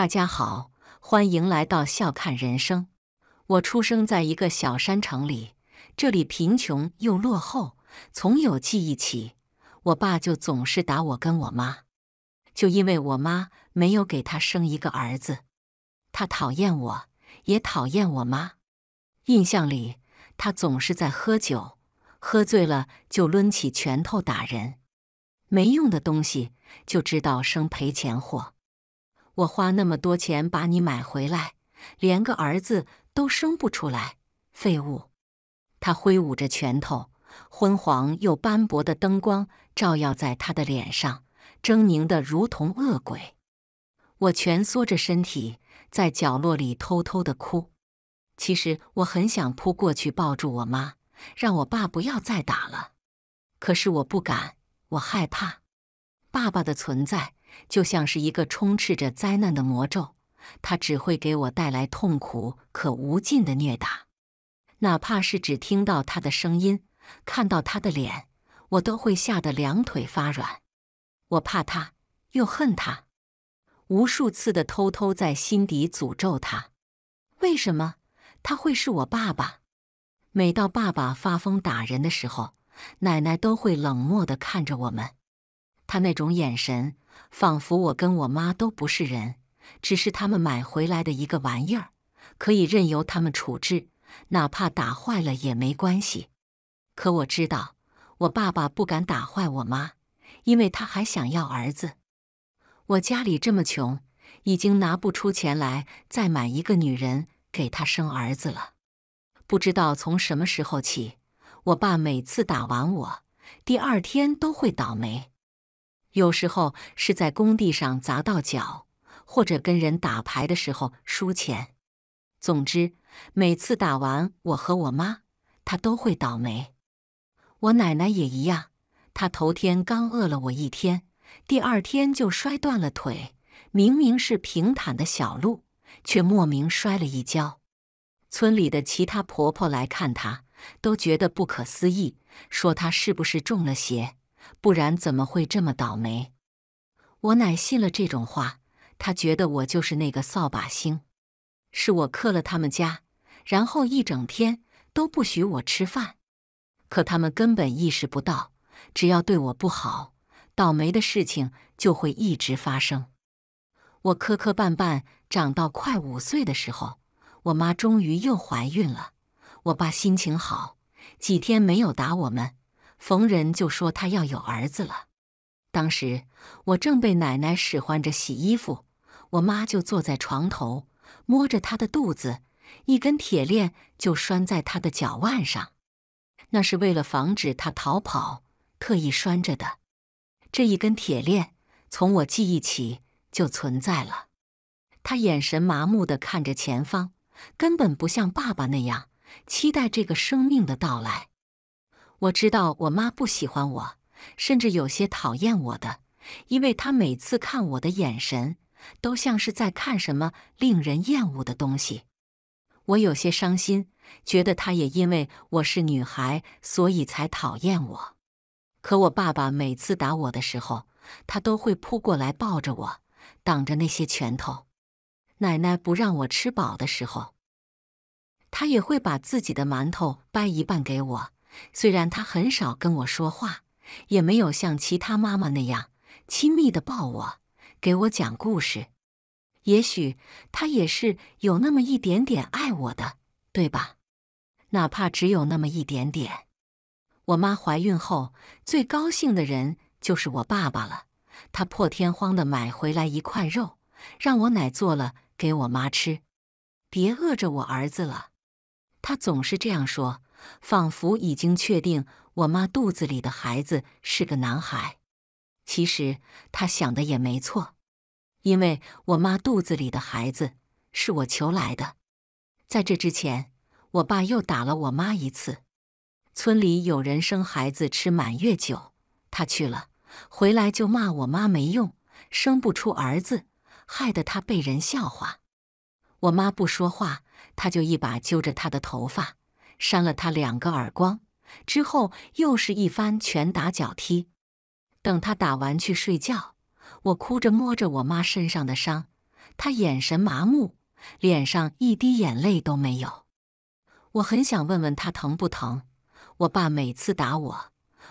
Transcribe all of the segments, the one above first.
大家好，欢迎来到笑看人生。我出生在一个小山城里，这里贫穷又落后。从有记忆起，我爸就总是打我跟我妈，就因为我妈没有给他生一个儿子。他讨厌我，也讨厌我妈。印象里，他总是在喝酒，喝醉了就抡起拳头打人。没用的东西，就知道生赔钱货。我花那么多钱把你买回来，连个儿子都生不出来，废物！他挥舞着拳头，昏黄又斑驳的灯光照耀在他的脸上，狰狞的如同恶鬼。我蜷缩着身体，在角落里偷偷地哭。其实我很想扑过去抱住我妈，让我爸不要再打了，可是我不敢，我害怕爸爸的存在。就像是一个充斥着灾难的魔咒，它只会给我带来痛苦，可无尽的虐打。哪怕是只听到他的声音，看到他的脸，我都会吓得两腿发软。我怕他，又恨他，无数次的偷偷在心底诅咒他：为什么他会是我爸爸？每到爸爸发疯打人的时候，奶奶都会冷漠地看着我们，她那种眼神。仿佛我跟我妈都不是人，只是他们买回来的一个玩意儿，可以任由他们处置，哪怕打坏了也没关系。可我知道，我爸爸不敢打坏我妈，因为他还想要儿子。我家里这么穷，已经拿不出钱来再买一个女人给他生儿子了。不知道从什么时候起，我爸每次打完我，第二天都会倒霉。有时候是在工地上砸到脚，或者跟人打牌的时候输钱。总之，每次打完我和我妈，她都会倒霉。我奶奶也一样，她头天刚饿了我一天，第二天就摔断了腿。明明是平坦的小路，却莫名摔了一跤。村里的其他婆婆来看她，都觉得不可思议，说她是不是中了邪。不然怎么会这么倒霉？我奶信了这种话，他觉得我就是那个扫把星，是我克了他们家，然后一整天都不许我吃饭。可他们根本意识不到，只要对我不好，倒霉的事情就会一直发生。我磕磕绊绊长到快五岁的时候，我妈终于又怀孕了，我爸心情好，几天没有打我们。逢人就说他要有儿子了。当时我正被奶奶使唤着洗衣服，我妈就坐在床头摸着他的肚子，一根铁链就拴在他的脚腕上，那是为了防止他逃跑特意拴着的。这一根铁链从我记忆起就存在了。他眼神麻木的看着前方，根本不像爸爸那样期待这个生命的到来。我知道我妈不喜欢我，甚至有些讨厌我的，因为她每次看我的眼神都像是在看什么令人厌恶的东西。我有些伤心，觉得她也因为我是女孩所以才讨厌我。可我爸爸每次打我的时候，他都会扑过来抱着我，挡着那些拳头。奶奶不让我吃饱的时候，他也会把自己的馒头掰一半给我。虽然他很少跟我说话，也没有像其他妈妈那样亲密的抱我、给我讲故事，也许他也是有那么一点点爱我的，对吧？哪怕只有那么一点点。我妈怀孕后最高兴的人就是我爸爸了，他破天荒的买回来一块肉，让我奶做了给我妈吃，别饿着我儿子了。他总是这样说。仿佛已经确定我妈肚子里的孩子是个男孩。其实她想的也没错，因为我妈肚子里的孩子是我求来的。在这之前，我爸又打了我妈一次。村里有人生孩子吃满月酒，他去了，回来就骂我妈没用，生不出儿子，害得他被人笑话。我妈不说话，他就一把揪着她的头发。扇了他两个耳光，之后又是一番拳打脚踢。等他打完去睡觉，我哭着摸着我妈身上的伤，她眼神麻木，脸上一滴眼泪都没有。我很想问问她疼不疼。我爸每次打我，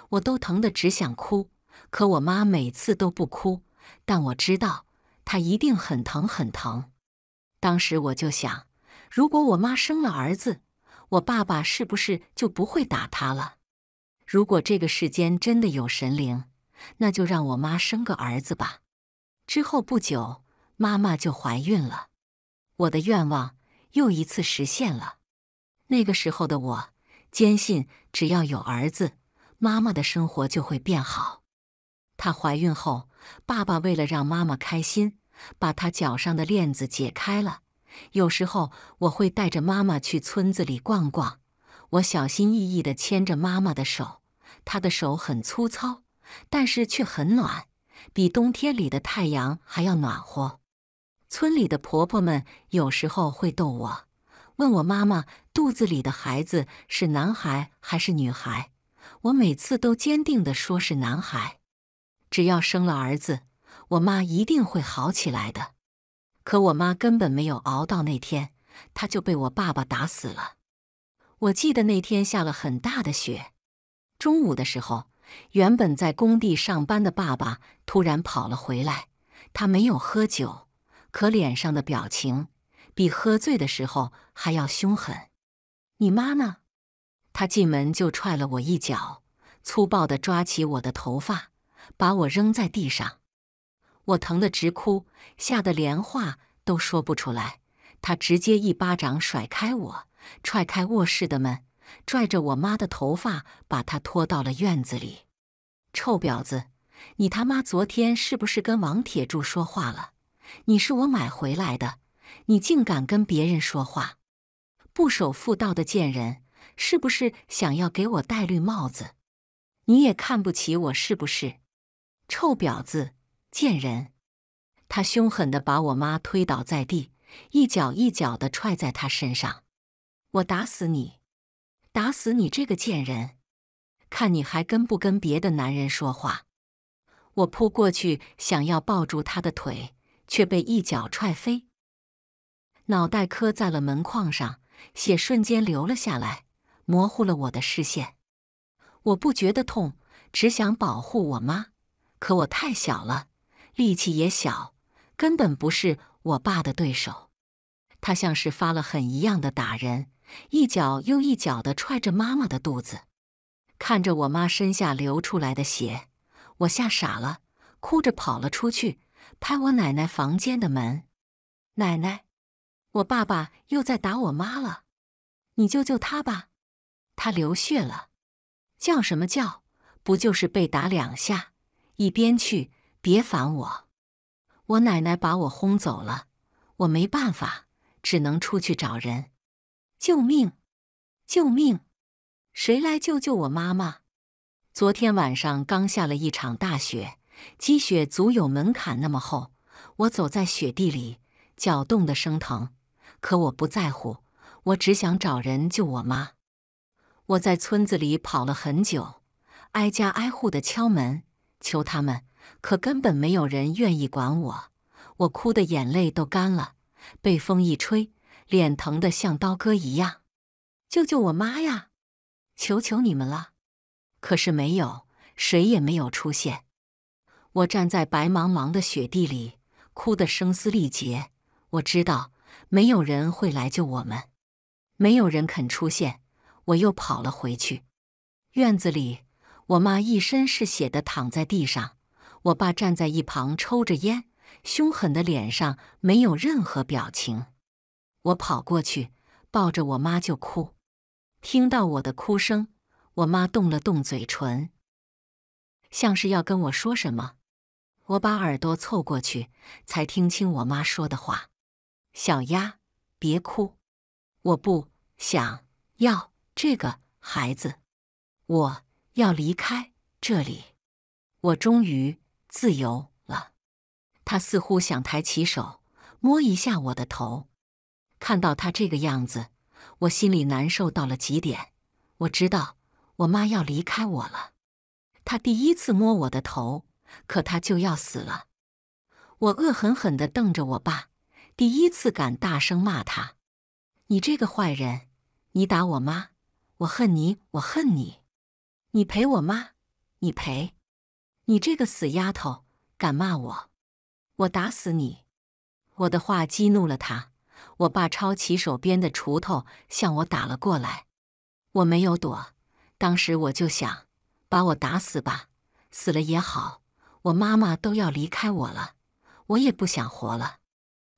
我都疼得只想哭，可我妈每次都不哭，但我知道她一定很疼很疼。当时我就想，如果我妈生了儿子。我爸爸是不是就不会打他了？如果这个世间真的有神灵，那就让我妈生个儿子吧。之后不久，妈妈就怀孕了，我的愿望又一次实现了。那个时候的我坚信，只要有儿子，妈妈的生活就会变好。她怀孕后，爸爸为了让妈妈开心，把她脚上的链子解开了。有时候我会带着妈妈去村子里逛逛，我小心翼翼地牵着妈妈的手，她的手很粗糙，但是却很暖，比冬天里的太阳还要暖和。村里的婆婆们有时候会逗我，问我妈妈肚子里的孩子是男孩还是女孩，我每次都坚定地说是男孩。只要生了儿子，我妈一定会好起来的。可我妈根本没有熬到那天，她就被我爸爸打死了。我记得那天下了很大的雪，中午的时候，原本在工地上班的爸爸突然跑了回来。他没有喝酒，可脸上的表情比喝醉的时候还要凶狠。你妈呢？他进门就踹了我一脚，粗暴的抓起我的头发，把我扔在地上。我疼得直哭，吓得连话都说不出来。他直接一巴掌甩开我，踹开卧室的门，拽着我妈的头发，把她拖到了院子里。臭婊子，你他妈昨天是不是跟王铁柱说话了？你是我买回来的，你竟敢跟别人说话？不守妇道的贱人，是不是想要给我戴绿帽子？你也看不起我是不是？臭婊子！贱人！他凶狠地把我妈推倒在地，一脚一脚地踹在她身上。我打死你，打死你这个贱人！看你还跟不跟别的男人说话！我扑过去想要抱住他的腿，却被一脚踹飞，脑袋磕在了门框上，血瞬间流了下来，模糊了我的视线。我不觉得痛，只想保护我妈，可我太小了。力气也小，根本不是我爸的对手。他像是发了狠一样的打人，一脚又一脚的踹着妈妈的肚子。看着我妈身下流出来的血，我吓傻了，哭着跑了出去，拍我奶奶房间的门：“奶奶，我爸爸又在打我妈了，你救救他吧，她流血了。”叫什么叫？不就是被打两下？一边去！别烦我！我奶奶把我轰走了，我没办法，只能出去找人。救命！救命！谁来救救我妈妈？昨天晚上刚下了一场大雪，积雪足有门槛那么厚。我走在雪地里，脚冻得生疼，可我不在乎，我只想找人救我妈。我在村子里跑了很久，挨家挨户的敲门，求他们。可根本没有人愿意管我，我哭的眼泪都干了，被风一吹，脸疼得像刀割一样。救救我妈呀！求求你们了！可是没有，谁也没有出现。我站在白茫茫的雪地里，哭得声嘶力竭。我知道没有人会来救我们，没有人肯出现。我又跑了回去，院子里，我妈一身是血的躺在地上。我爸站在一旁抽着烟，凶狠的脸上没有任何表情。我跑过去，抱着我妈就哭。听到我的哭声，我妈动了动嘴唇，像是要跟我说什么。我把耳朵凑过去，才听清我妈说的话：“小丫，别哭，我不想要这个孩子，我要离开这里。我终于。”自由了，他似乎想抬起手摸一下我的头。看到他这个样子，我心里难受到了极点。我知道我妈要离开我了。他第一次摸我的头，可他就要死了。我恶狠狠的瞪着我爸，第一次敢大声骂他：“你这个坏人！你打我妈！我恨你！我恨你！你赔我妈！你赔！”你这个死丫头，敢骂我，我打死你！我的话激怒了他，我爸抄起手边的锄头向我打了过来。我没有躲，当时我就想，把我打死吧，死了也好。我妈妈都要离开我了，我也不想活了。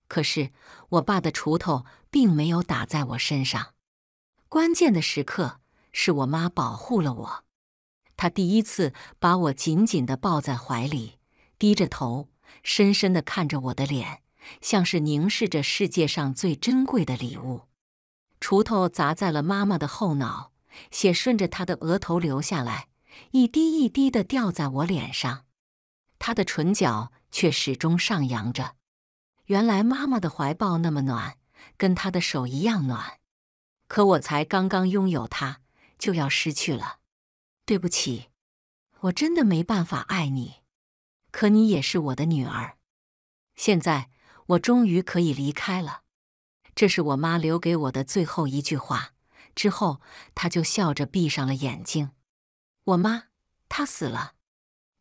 可是，我爸的锄头并没有打在我身上。关键的时刻，是我妈保护了我。他第一次把我紧紧的抱在怀里，低着头，深深的看着我的脸，像是凝视着世界上最珍贵的礼物。锄头砸在了妈妈的后脑，血顺着她的额头流下来，一滴一滴的掉在我脸上。她的唇角却始终上扬着。原来妈妈的怀抱那么暖，跟她的手一样暖。可我才刚刚拥有她，就要失去了。对不起，我真的没办法爱你。可你也是我的女儿。现在我终于可以离开了。这是我妈留给我的最后一句话。之后，她就笑着闭上了眼睛。我妈，她死了。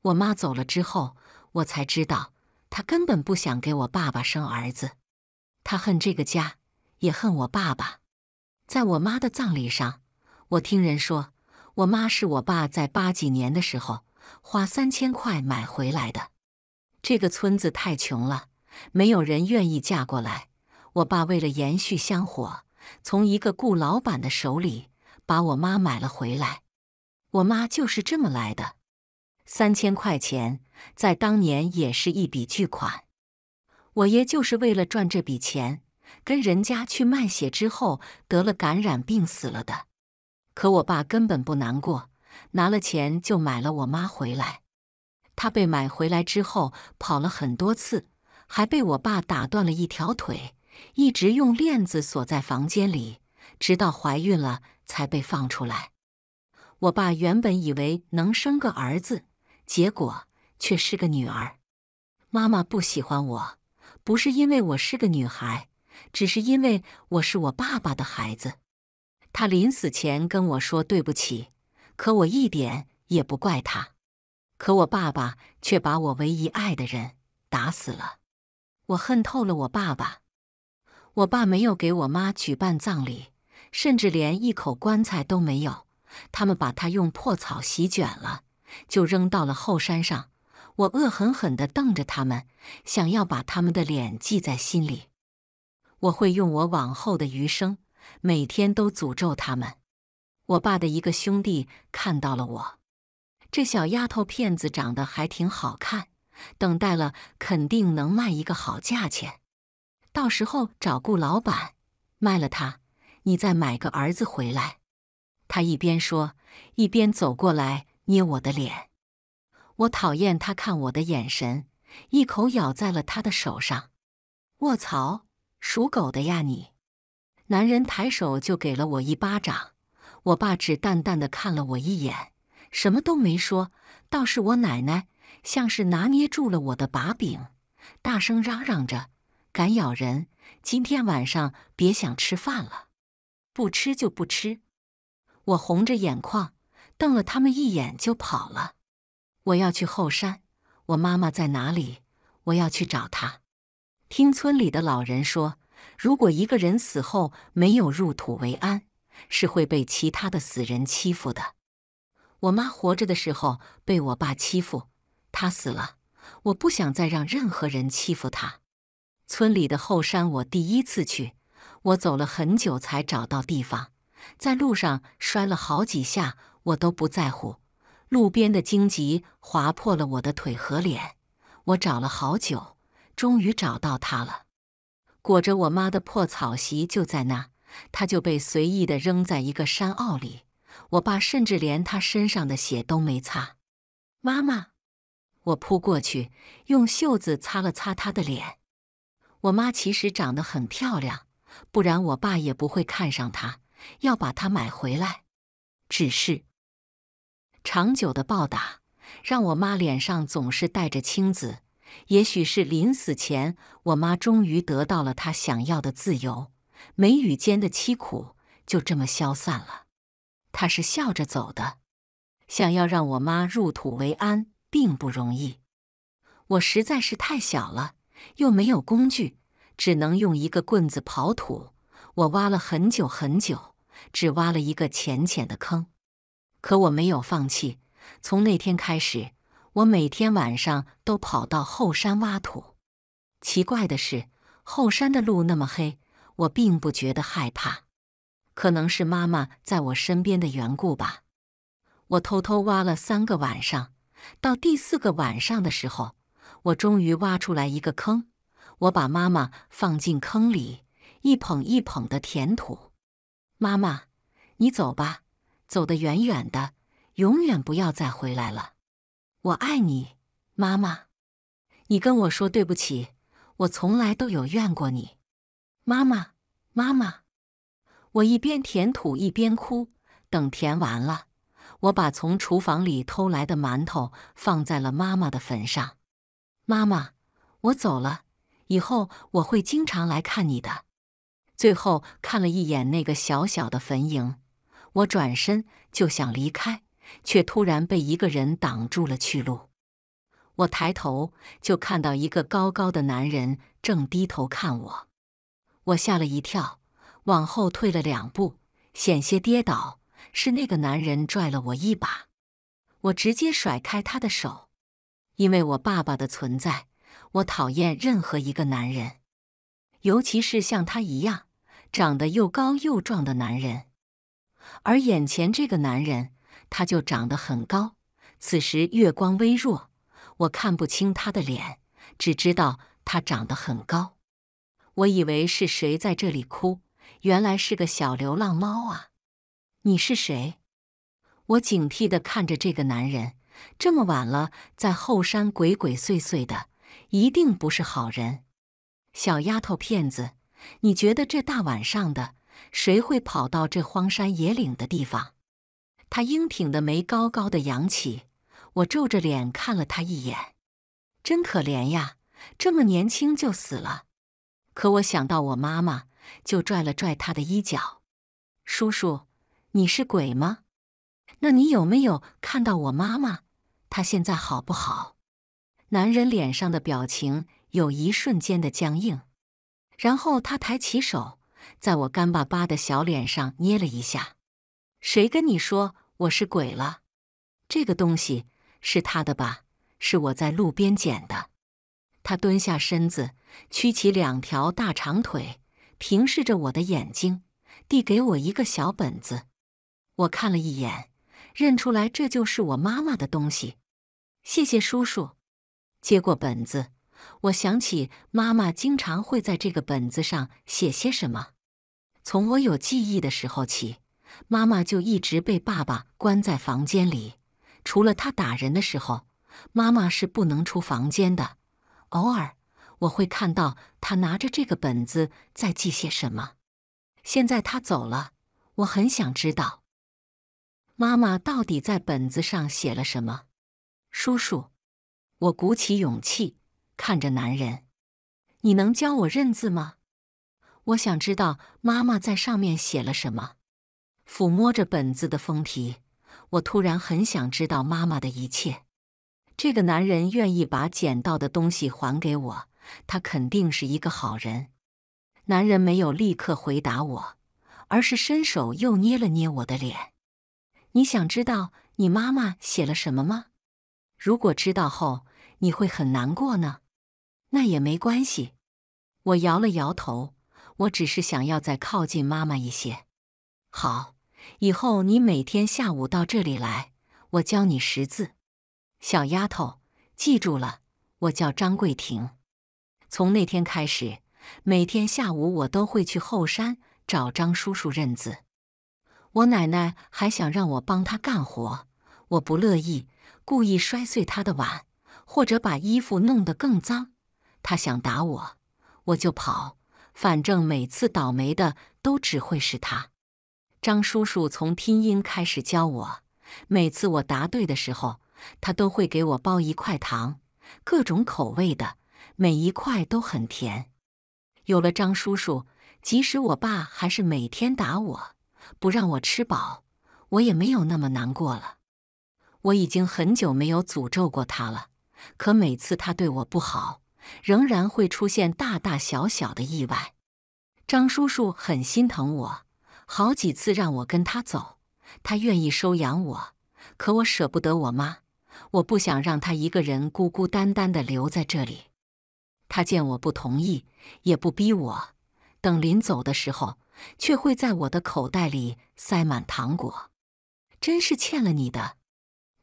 我妈走了之后，我才知道她根本不想给我爸爸生儿子。她恨这个家，也恨我爸爸。在我妈的葬礼上，我听人说。我妈是我爸在八几年的时候花三千块买回来的。这个村子太穷了，没有人愿意嫁过来。我爸为了延续香火，从一个顾老板的手里把我妈买了回来。我妈就是这么来的。三千块钱在当年也是一笔巨款。我爷就是为了赚这笔钱，跟人家去卖血之后得了感染病死了的。可我爸根本不难过，拿了钱就买了我妈回来。她被买回来之后跑了很多次，还被我爸打断了一条腿，一直用链子锁在房间里，直到怀孕了才被放出来。我爸原本以为能生个儿子，结果却是个女儿。妈妈不喜欢我，不是因为我是个女孩，只是因为我是我爸爸的孩子。他临死前跟我说对不起，可我一点也不怪他。可我爸爸却把我唯一爱的人打死了，我恨透了我爸爸。我爸没有给我妈举办葬礼，甚至连一口棺材都没有，他们把他用破草席卷了，就扔到了后山上。我恶狠狠地瞪着他们，想要把他们的脸记在心里。我会用我往后的余生。每天都诅咒他们。我爸的一个兄弟看到了我，这小丫头片子长得还挺好看，等待了肯定能卖一个好价钱。到时候找顾老板卖了他，你再买个儿子回来。他一边说，一边走过来捏我的脸。我讨厌他看我的眼神，一口咬在了他的手上。卧槽，属狗的呀你！男人抬手就给了我一巴掌，我爸只淡淡的看了我一眼，什么都没说。倒是我奶奶，像是拿捏住了我的把柄，大声嚷嚷着：“敢咬人，今天晚上别想吃饭了，不吃就不吃。”我红着眼眶，瞪了他们一眼就跑了。我要去后山，我妈妈在哪里？我要去找她。听村里的老人说。如果一个人死后没有入土为安，是会被其他的死人欺负的。我妈活着的时候被我爸欺负，她死了，我不想再让任何人欺负她。村里的后山，我第一次去，我走了很久才找到地方，在路上摔了好几下，我都不在乎。路边的荆棘划破了我的腿和脸，我找了好久，终于找到他了。裹着我妈的破草席就在那，他就被随意的扔在一个山坳里。我爸甚至连他身上的血都没擦。妈妈，我扑过去，用袖子擦了擦她的脸。我妈其实长得很漂亮，不然我爸也不会看上她，要把她买回来。只是长久的暴打，让我妈脸上总是带着青紫。也许是临死前，我妈终于得到了她想要的自由，眉宇间的凄苦就这么消散了。她是笑着走的。想要让我妈入土为安，并不容易。我实在是太小了，又没有工具，只能用一个棍子刨土。我挖了很久很久，只挖了一个浅浅的坑。可我没有放弃，从那天开始。我每天晚上都跑到后山挖土。奇怪的是，后山的路那么黑，我并不觉得害怕。可能是妈妈在我身边的缘故吧。我偷偷挖了三个晚上，到第四个晚上的时候，我终于挖出来一个坑。我把妈妈放进坑里，一捧一捧的填土。妈妈，你走吧，走得远远的，永远不要再回来了。我爱你，妈妈。你跟我说对不起，我从来都有怨过你，妈妈，妈妈。我一边填土一边哭，等填完了，我把从厨房里偷来的馒头放在了妈妈的坟上。妈妈，我走了，以后我会经常来看你的。最后看了一眼那个小小的坟茔，我转身就想离开。却突然被一个人挡住了去路。我抬头就看到一个高高的男人正低头看我，我吓了一跳，往后退了两步，险些跌倒。是那个男人拽了我一把，我直接甩开他的手。因为我爸爸的存在，我讨厌任何一个男人，尤其是像他一样长得又高又壮的男人。而眼前这个男人。他就长得很高。此时月光微弱，我看不清他的脸，只知道他长得很高。我以为是谁在这里哭，原来是个小流浪猫啊！你是谁？我警惕的看着这个男人，这么晚了，在后山鬼鬼祟祟的，一定不是好人。小丫头片子，你觉得这大晚上的，谁会跑到这荒山野岭的地方？他英挺的眉高高的扬起，我皱着脸看了他一眼，真可怜呀，这么年轻就死了。可我想到我妈妈，就拽了拽他的衣角：“叔叔，你是鬼吗？那你有没有看到我妈妈？她现在好不好？”男人脸上的表情有一瞬间的僵硬，然后他抬起手，在我干巴巴的小脸上捏了一下。谁跟你说我是鬼了？这个东西是他的吧？是我在路边捡的。他蹲下身子，屈起两条大长腿，平视着我的眼睛，递给我一个小本子。我看了一眼，认出来这就是我妈妈的东西。谢谢叔叔。接过本子，我想起妈妈经常会在这个本子上写些什么。从我有记忆的时候起。妈妈就一直被爸爸关在房间里，除了他打人的时候，妈妈是不能出房间的。偶尔，我会看到他拿着这个本子在记些什么。现在他走了，我很想知道妈妈到底在本子上写了什么。叔叔，我鼓起勇气看着男人，你能教我认字吗？我想知道妈妈在上面写了什么。抚摸着本子的封皮，我突然很想知道妈妈的一切。这个男人愿意把捡到的东西还给我，他肯定是一个好人。男人没有立刻回答我，而是伸手又捏了捏我的脸。你想知道你妈妈写了什么吗？如果知道后你会很难过呢？那也没关系。我摇了摇头，我只是想要再靠近妈妈一些。好。以后你每天下午到这里来，我教你识字。小丫头，记住了，我叫张桂婷。从那天开始，每天下午我都会去后山找张叔叔认字。我奶奶还想让我帮她干活，我不乐意，故意摔碎她的碗，或者把衣服弄得更脏。她想打我，我就跑，反正每次倒霉的都只会是她。张叔叔从拼音开始教我，每次我答对的时候，他都会给我包一块糖，各种口味的，每一块都很甜。有了张叔叔，即使我爸还是每天打我，不让我吃饱，我也没有那么难过了。我已经很久没有诅咒过他了，可每次他对我不好，仍然会出现大大小小的意外。张叔叔很心疼我。好几次让我跟他走，他愿意收养我，可我舍不得我妈，我不想让他一个人孤孤单单的留在这里。他见我不同意，也不逼我，等临走的时候，却会在我的口袋里塞满糖果。真是欠了你的，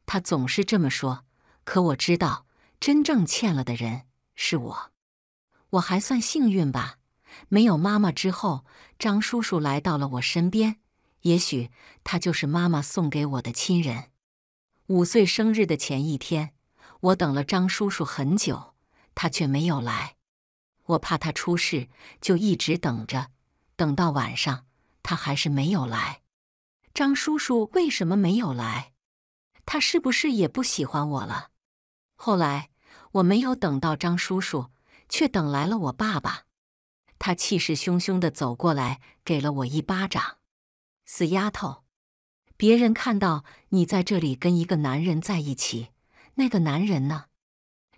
他总是这么说。可我知道，真正欠了的人是我。我还算幸运吧。没有妈妈之后，张叔叔来到了我身边。也许他就是妈妈送给我的亲人。五岁生日的前一天，我等了张叔叔很久，他却没有来。我怕他出事，就一直等着。等到晚上，他还是没有来。张叔叔为什么没有来？他是不是也不喜欢我了？后来我没有等到张叔叔，却等来了我爸爸。他气势汹汹地走过来，给了我一巴掌。“死丫头！别人看到你在这里跟一个男人在一起，那个男人呢？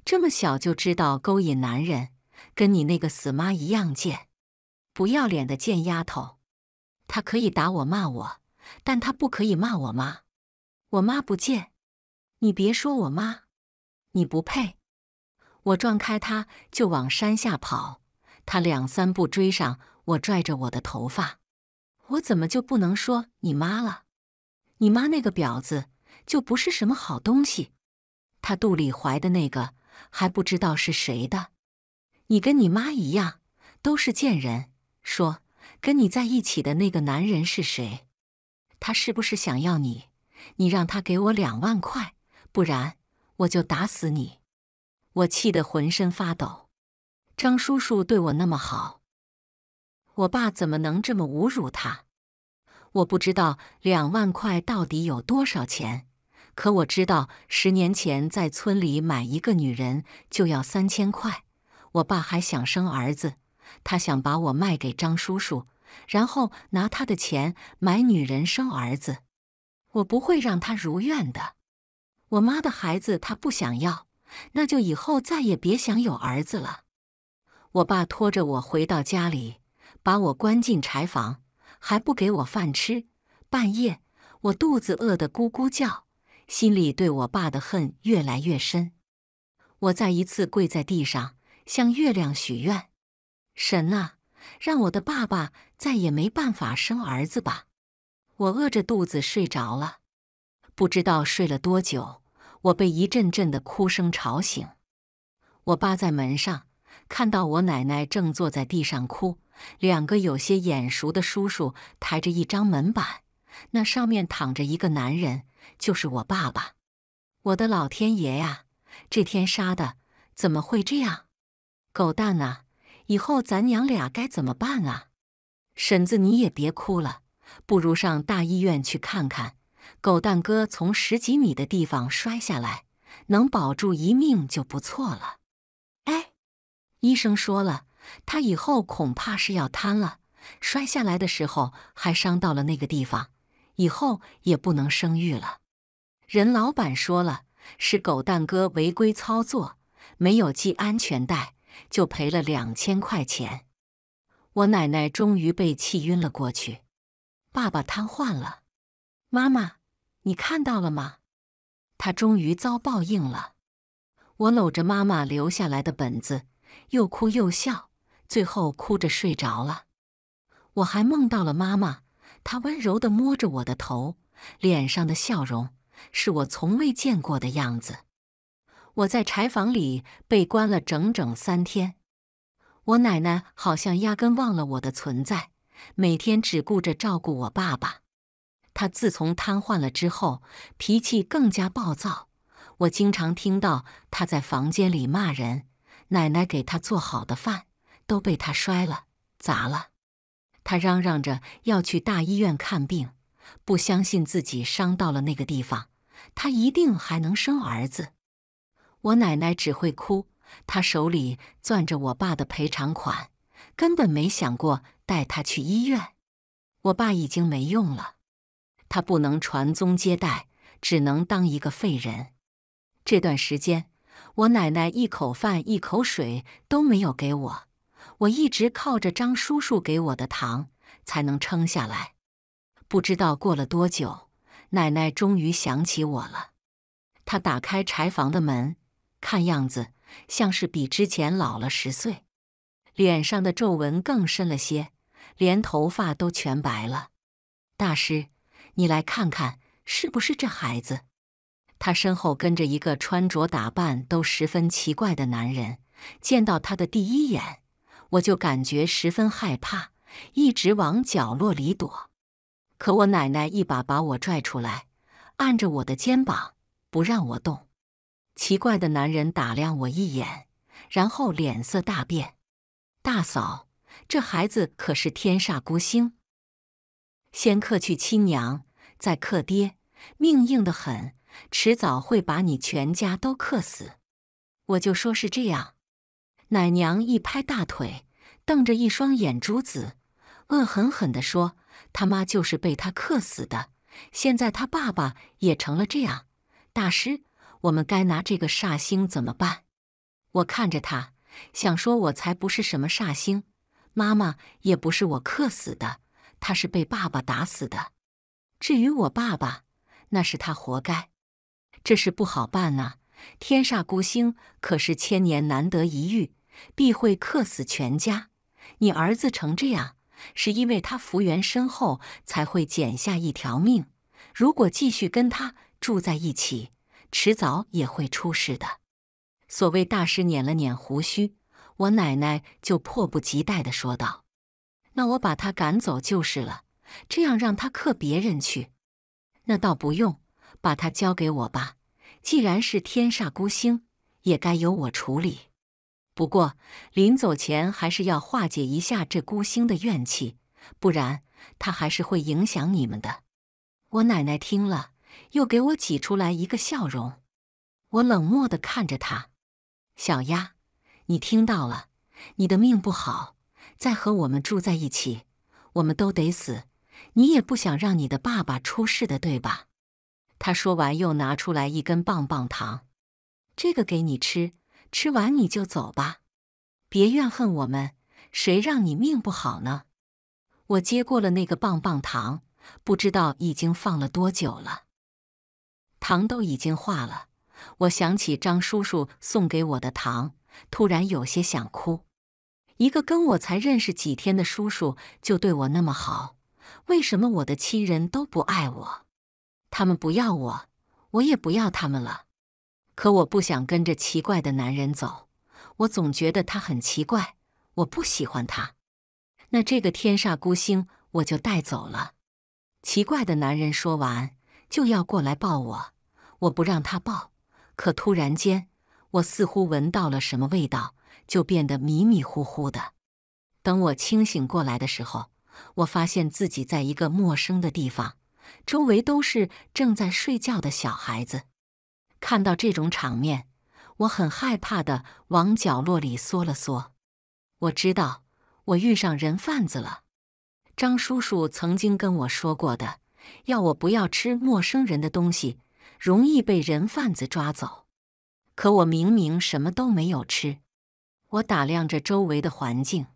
这么小就知道勾引男人，跟你那个死妈一样贱！不要脸的贱丫头！”他可以打我骂我，但他不可以骂我妈。我妈不贱，你别说我妈，你不配！我撞开他，就往山下跑。他两三步追上我，拽着我的头发。我怎么就不能说你妈了？你妈那个婊子就不是什么好东西。她肚里怀的那个还不知道是谁的。你跟你妈一样，都是贱人。说跟你在一起的那个男人是谁？他是不是想要你？你让他给我两万块，不然我就打死你！我气得浑身发抖。张叔叔对我那么好，我爸怎么能这么侮辱他？我不知道两万块到底有多少钱，可我知道十年前在村里买一个女人就要三千块。我爸还想生儿子，他想把我卖给张叔叔，然后拿他的钱买女人生儿子。我不会让他如愿的。我妈的孩子他不想要，那就以后再也别想有儿子了。我爸拖着我回到家里，把我关进柴房，还不给我饭吃。半夜，我肚子饿得咕咕叫，心里对我爸的恨越来越深。我再一次跪在地上，向月亮许愿：“神啊，让我的爸爸再也没办法生儿子吧！”我饿着肚子睡着了，不知道睡了多久，我被一阵阵的哭声吵醒。我扒在门上。看到我奶奶正坐在地上哭，两个有些眼熟的叔叔抬着一张门板，那上面躺着一个男人，就是我爸爸。我的老天爷呀，这天杀的，怎么会这样？狗蛋啊，以后咱娘俩该怎么办啊？婶子，你也别哭了，不如上大医院去看看。狗蛋哥从十几米的地方摔下来，能保住一命就不错了。医生说了，他以后恐怕是要瘫了。摔下来的时候还伤到了那个地方，以后也不能生育了。任老板说了，是狗蛋哥违规操作，没有系安全带，就赔了两千块钱。我奶奶终于被气晕了过去，爸爸瘫痪了，妈妈，你看到了吗？他终于遭报应了。我搂着妈妈留下来的本子。又哭又笑，最后哭着睡着了。我还梦到了妈妈，她温柔的摸着我的头，脸上的笑容是我从未见过的样子。我在柴房里被关了整整三天。我奶奶好像压根忘了我的存在，每天只顾着照顾我爸爸。他自从瘫痪了之后，脾气更加暴躁。我经常听到他在房间里骂人。奶奶给他做好的饭都被他摔了、砸了，他嚷嚷着要去大医院看病，不相信自己伤到了那个地方，他一定还能生儿子。我奶奶只会哭，她手里攥着我爸的赔偿款，根本没想过带他去医院。我爸已经没用了，他不能传宗接代，只能当一个废人。这段时间。我奶奶一口饭一口水都没有给我，我一直靠着张叔叔给我的糖才能撑下来。不知道过了多久，奶奶终于想起我了。她打开柴房的门，看样子像是比之前老了十岁，脸上的皱纹更深了些，连头发都全白了。大师，你来看看，是不是这孩子？他身后跟着一个穿着打扮都十分奇怪的男人。见到他的第一眼，我就感觉十分害怕，一直往角落里躲。可我奶奶一把把我拽出来，按着我的肩膀，不让我动。奇怪的男人打量我一眼，然后脸色大变：“大嫂，这孩子可是天煞孤星，先克去亲娘，再克爹，命硬的很。”迟早会把你全家都克死！我就说是这样。奶娘一拍大腿，瞪着一双眼珠子，恶狠狠地说：“他妈就是被他克死的，现在他爸爸也成了这样。”大师，我们该拿这个煞星怎么办？我看着他，想说：“我才不是什么煞星，妈妈也不是我克死的，她是被爸爸打死的。至于我爸爸，那是他活该。”这事不好办啊！天煞孤星可是千年难得一遇，必会克死全家。你儿子成这样，是因为他福缘深厚才会捡下一条命。如果继续跟他住在一起，迟早也会出事的。所谓大师捻了捻胡须，我奶奶就迫不及待地说道：“那我把他赶走就是了，这样让他克别人去。那倒不用。”把它交给我吧，既然是天煞孤星，也该由我处理。不过临走前还是要化解一下这孤星的怨气，不然它还是会影响你们的。我奶奶听了，又给我挤出来一个笑容。我冷漠地看着她：“小丫，你听到了，你的命不好，再和我们住在一起，我们都得死。你也不想让你的爸爸出事的，对吧？”他说完，又拿出来一根棒棒糖，这个给你吃，吃完你就走吧，别怨恨我们，谁让你命不好呢？我接过了那个棒棒糖，不知道已经放了多久了，糖都已经化了。我想起张叔叔送给我的糖，突然有些想哭。一个跟我才认识几天的叔叔就对我那么好，为什么我的亲人都不爱我？他们不要我，我也不要他们了。可我不想跟着奇怪的男人走，我总觉得他很奇怪，我不喜欢他。那这个天煞孤星，我就带走了。奇怪的男人说完，就要过来抱我，我不让他抱。可突然间，我似乎闻到了什么味道，就变得迷迷糊糊的。等我清醒过来的时候，我发现自己在一个陌生的地方。周围都是正在睡觉的小孩子，看到这种场面，我很害怕的往角落里缩了缩。我知道我遇上人贩子了。张叔叔曾经跟我说过的，要我不要吃陌生人的东西，容易被人贩子抓走。可我明明什么都没有吃。我打量着周围的环境，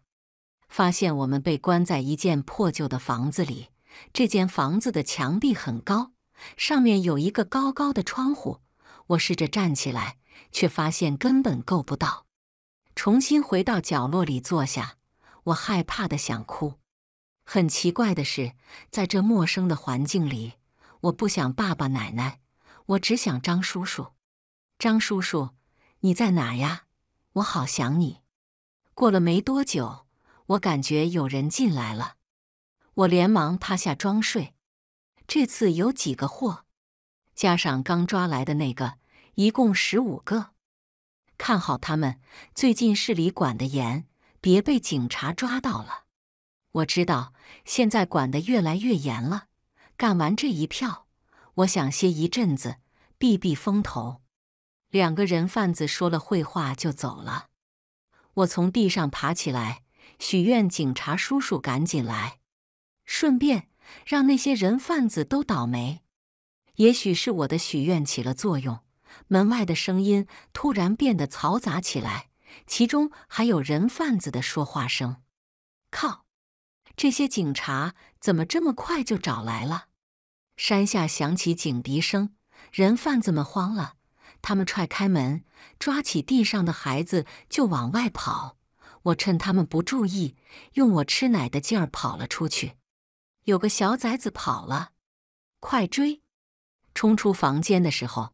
发现我们被关在一间破旧的房子里。这间房子的墙壁很高，上面有一个高高的窗户。我试着站起来，却发现根本够不到。重新回到角落里坐下，我害怕的想哭。很奇怪的是，在这陌生的环境里，我不想爸爸、奶奶，我只想张叔叔。张叔叔，你在哪呀？我好想你。过了没多久，我感觉有人进来了。我连忙趴下装睡。这次有几个货，加上刚抓来的那个，一共十五个。看好他们，最近市里管得严，别被警察抓到了。我知道现在管得越来越严了。干完这一票，我想歇一阵子，避避风头。两个人贩子说了会话就走了。我从地上爬起来，许愿警察叔叔赶紧来。顺便让那些人贩子都倒霉。也许是我的许愿起了作用，门外的声音突然变得嘈杂起来，其中还有人贩子的说话声。靠！这些警察怎么这么快就找来了？山下响起警笛声，人贩子们慌了，他们踹开门，抓起地上的孩子就往外跑。我趁他们不注意，用我吃奶的劲儿跑了出去。有个小崽子跑了，快追！冲出房间的时候，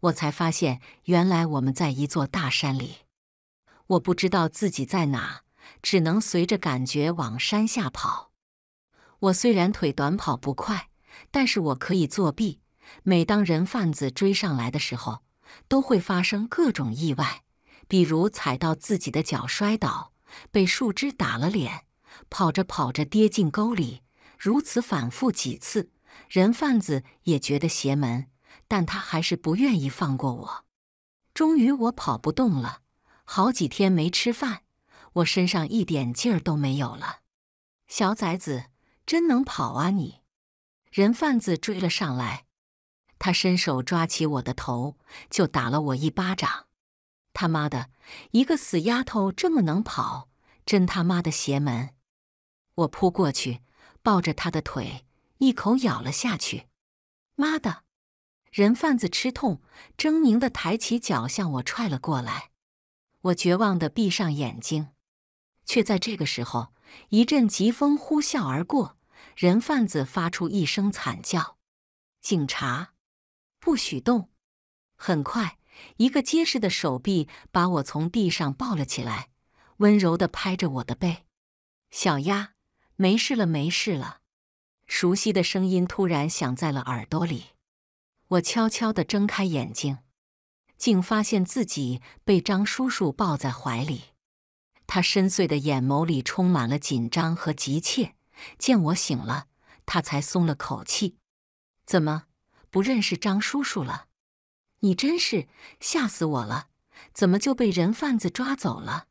我才发现原来我们在一座大山里。我不知道自己在哪，只能随着感觉往山下跑。我虽然腿短，跑不快，但是我可以作弊。每当人贩子追上来的时候，都会发生各种意外，比如踩到自己的脚摔倒，被树枝打了脸，跑着跑着跌进沟里。如此反复几次，人贩子也觉得邪门，但他还是不愿意放过我。终于，我跑不动了，好几天没吃饭，我身上一点劲儿都没有了。小崽子，真能跑啊你！人贩子追了上来，他伸手抓起我的头，就打了我一巴掌。他妈的，一个死丫头这么能跑，真他妈的邪门！我扑过去。抱着他的腿，一口咬了下去。妈的！人贩子吃痛，狰狞的抬起脚向我踹了过来。我绝望的闭上眼睛，却在这个时候，一阵疾风呼啸而过，人贩子发出一声惨叫。警察，不许动！很快，一个结实的手臂把我从地上抱了起来，温柔的拍着我的背。小丫。没事了，没事了。熟悉的声音突然响在了耳朵里，我悄悄的睁开眼睛，竟发现自己被张叔叔抱在怀里。他深邃的眼眸里充满了紧张和急切。见我醒了，他才松了口气。怎么不认识张叔叔了？你真是吓死我了！怎么就被人贩子抓走了？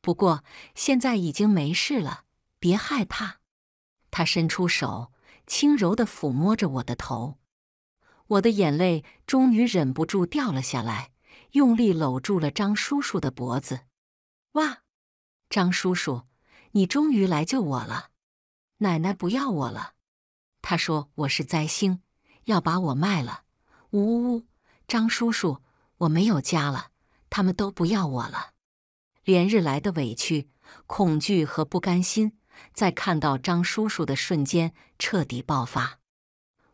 不过现在已经没事了。别害怕，他伸出手，轻柔的抚摸着我的头，我的眼泪终于忍不住掉了下来，用力搂住了张叔叔的脖子。哇，张叔叔，你终于来救我了！奶奶不要我了，她说我是灾星，要把我卖了。呜呜，张叔叔，我没有家了，他们都不要我了。连日来的委屈、恐惧和不甘心。在看到张叔叔的瞬间，彻底爆发。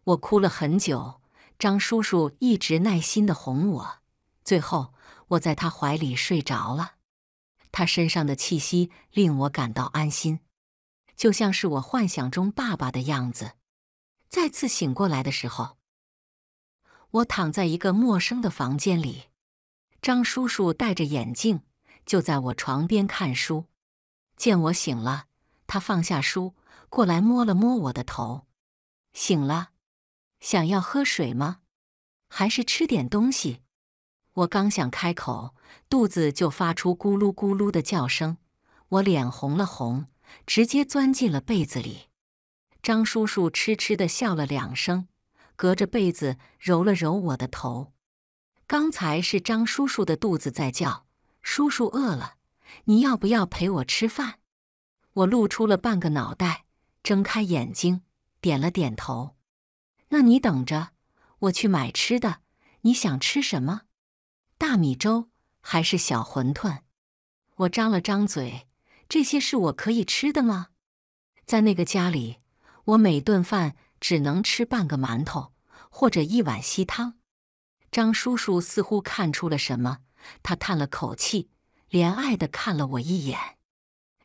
我哭了很久，张叔叔一直耐心的哄我。最后，我在他怀里睡着了。他身上的气息令我感到安心，就像是我幻想中爸爸的样子。再次醒过来的时候，我躺在一个陌生的房间里。张叔叔戴着眼镜，就在我床边看书。见我醒了。他放下书，过来摸了摸我的头，醒了，想要喝水吗？还是吃点东西？我刚想开口，肚子就发出咕噜咕噜的叫声，我脸红了红，直接钻进了被子里。张叔叔痴痴的笑了两声，隔着被子揉了揉我的头。刚才是张叔叔的肚子在叫，叔叔饿了，你要不要陪我吃饭？我露出了半个脑袋，睁开眼睛，点了点头。那你等着，我去买吃的。你想吃什么？大米粥还是小馄饨？我张了张嘴，这些是我可以吃的吗？在那个家里，我每顿饭只能吃半个馒头或者一碗稀汤。张叔叔似乎看出了什么，他叹了口气，怜爱的看了我一眼。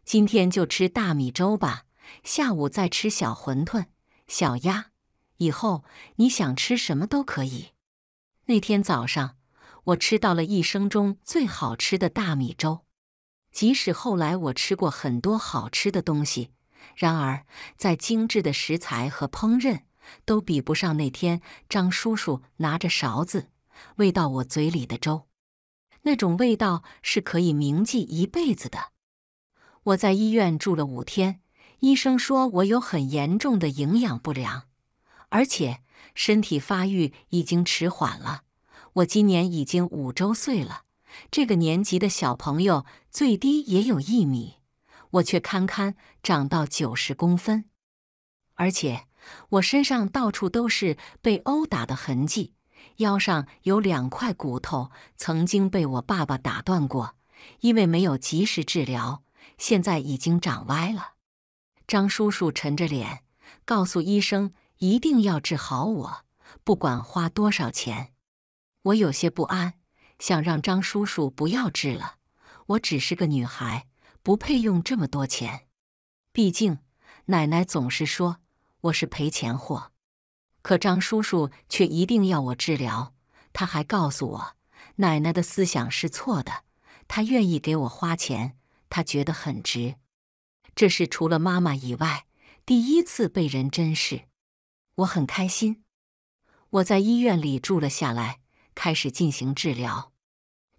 今天就吃大米粥吧，下午再吃小馄饨、小鸭。以后你想吃什么都可以。那天早上，我吃到了一生中最好吃的大米粥。即使后来我吃过很多好吃的东西，然而再精致的食材和烹饪都比不上那天张叔叔拿着勺子喂到我嘴里的粥。那种味道是可以铭记一辈子的。我在医院住了五天，医生说我有很严重的营养不良，而且身体发育已经迟缓了。我今年已经五周岁了，这个年纪的小朋友最低也有一米，我却堪堪长到九十公分。而且我身上到处都是被殴打的痕迹，腰上有两块骨头曾经被我爸爸打断过，因为没有及时治疗。现在已经长歪了。张叔叔沉着脸告诉医生：“一定要治好我，不管花多少钱。”我有些不安，想让张叔叔不要治了。我只是个女孩，不配用这么多钱。毕竟奶奶总是说我是赔钱货，可张叔叔却一定要我治疗。他还告诉我，奶奶的思想是错的，他愿意给我花钱。他觉得很值，这是除了妈妈以外第一次被人珍视，我很开心。我在医院里住了下来，开始进行治疗。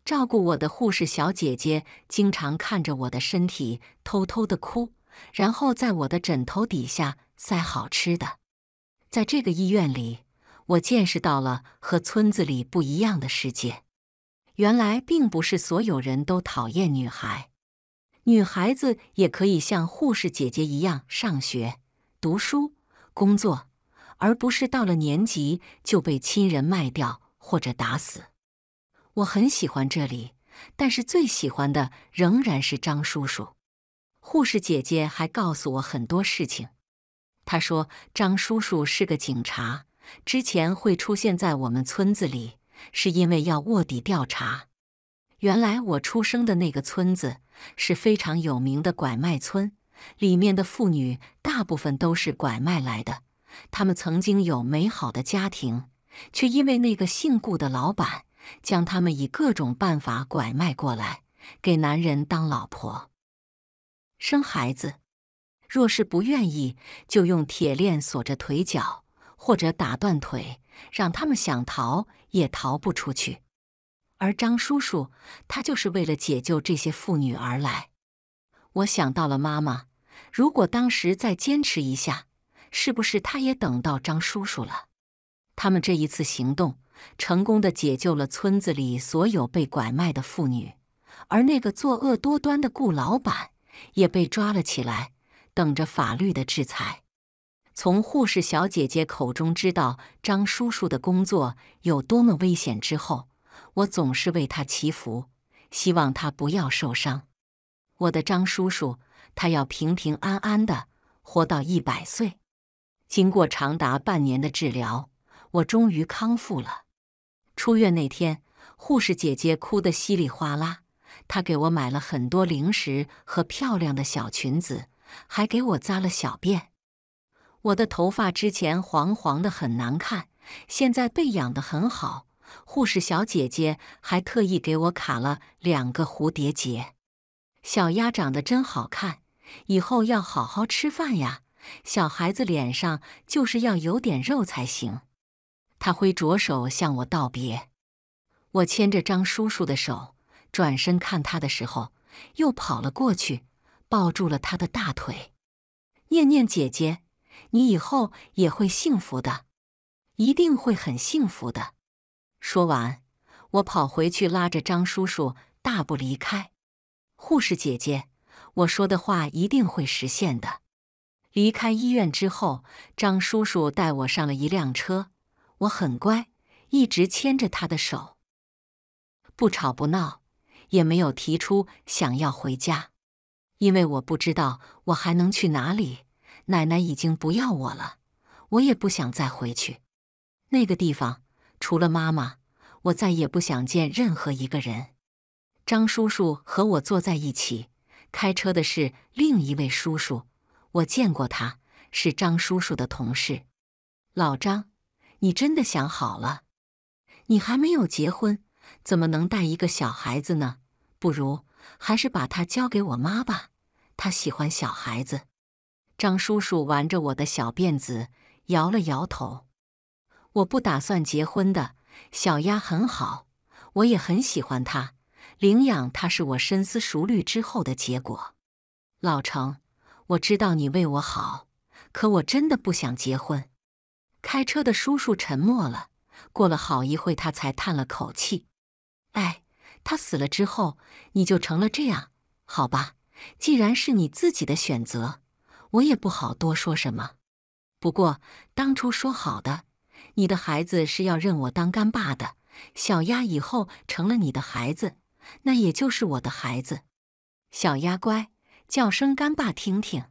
照顾我的护士小姐姐经常看着我的身体偷偷的哭，然后在我的枕头底下塞好吃的。在这个医院里，我见识到了和村子里不一样的世界。原来，并不是所有人都讨厌女孩。女孩子也可以像护士姐姐一样上学、读书、工作，而不是到了年纪就被亲人卖掉或者打死。我很喜欢这里，但是最喜欢的仍然是张叔叔。护士姐姐还告诉我很多事情。她说张叔叔是个警察，之前会出现在我们村子里，是因为要卧底调查。原来我出生的那个村子是非常有名的拐卖村，里面的妇女大部分都是拐卖来的。他们曾经有美好的家庭，却因为那个姓顾的老板，将他们以各种办法拐卖过来，给男人当老婆，生孩子。若是不愿意，就用铁链锁着腿脚，或者打断腿，让他们想逃也逃不出去。而张叔叔，他就是为了解救这些妇女而来。我想到了妈妈，如果当时再坚持一下，是不是她也等到张叔叔了？他们这一次行动，成功的解救了村子里所有被拐卖的妇女，而那个作恶多端的顾老板也被抓了起来，等着法律的制裁。从护士小姐姐口中知道张叔叔的工作有多么危险之后。我总是为他祈福，希望他不要受伤。我的张叔叔，他要平平安安的活到一百岁。经过长达半年的治疗，我终于康复了。出院那天，护士姐姐哭得稀里哗啦。她给我买了很多零食和漂亮的小裙子，还给我扎了小辫。我的头发之前黄黄的很难看，现在被养得很好。护士小姐姐还特意给我卡了两个蝴蝶结。小丫长得真好看，以后要好好吃饭呀。小孩子脸上就是要有点肉才行。她挥着手向我道别，我牵着张叔叔的手，转身看他的时候，又跑了过去，抱住了他的大腿。念念姐姐，你以后也会幸福的，一定会很幸福的。说完，我跑回去拉着张叔叔大步离开。护士姐姐，我说的话一定会实现的。离开医院之后，张叔叔带我上了一辆车。我很乖，一直牵着他的手，不吵不闹，也没有提出想要回家，因为我不知道我还能去哪里。奶奶已经不要我了，我也不想再回去那个地方。除了妈妈，我再也不想见任何一个人。张叔叔和我坐在一起，开车的是另一位叔叔，我见过他，是张叔叔的同事。老张，你真的想好了？你还没有结婚，怎么能带一个小孩子呢？不如还是把他交给我妈吧，她喜欢小孩子。张叔叔挽着我的小辫子，摇了摇头。我不打算结婚的，小丫很好，我也很喜欢她。领养她是我深思熟虑之后的结果。老程，我知道你为我好，可我真的不想结婚。开车的叔叔沉默了，过了好一会，他才叹了口气：“哎，他死了之后，你就成了这样，好吧？既然是你自己的选择，我也不好多说什么。不过当初说好的……”你的孩子是要认我当干爸的，小鸭以后成了你的孩子，那也就是我的孩子。小鸭乖，叫声干爸听听。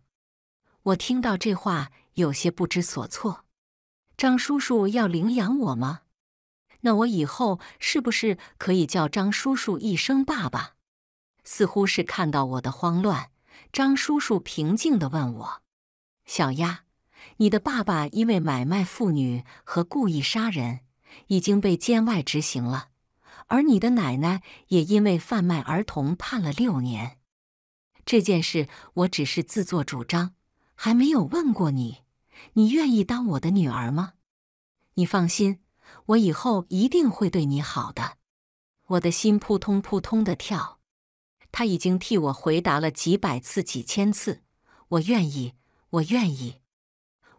我听到这话有些不知所措。张叔叔要领养我吗？那我以后是不是可以叫张叔叔一声爸爸？似乎是看到我的慌乱，张叔叔平静地问我：“小鸭。”你的爸爸因为买卖妇女和故意杀人已经被监外执行了，而你的奶奶也因为贩卖儿童判了六年。这件事我只是自作主张，还没有问过你，你愿意当我的女儿吗？你放心，我以后一定会对你好的。我的心扑通扑通的跳。他已经替我回答了几百次、几千次，我愿意，我愿意。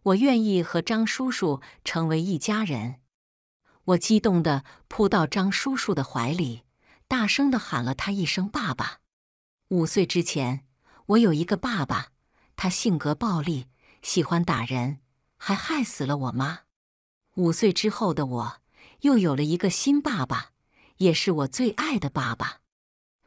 我愿意和张叔叔成为一家人。我激动地扑到张叔叔的怀里，大声地喊了他一声“爸爸”。五岁之前，我有一个爸爸，他性格暴力，喜欢打人，还害死了我妈。五岁之后的我，又有了一个新爸爸，也是我最爱的爸爸。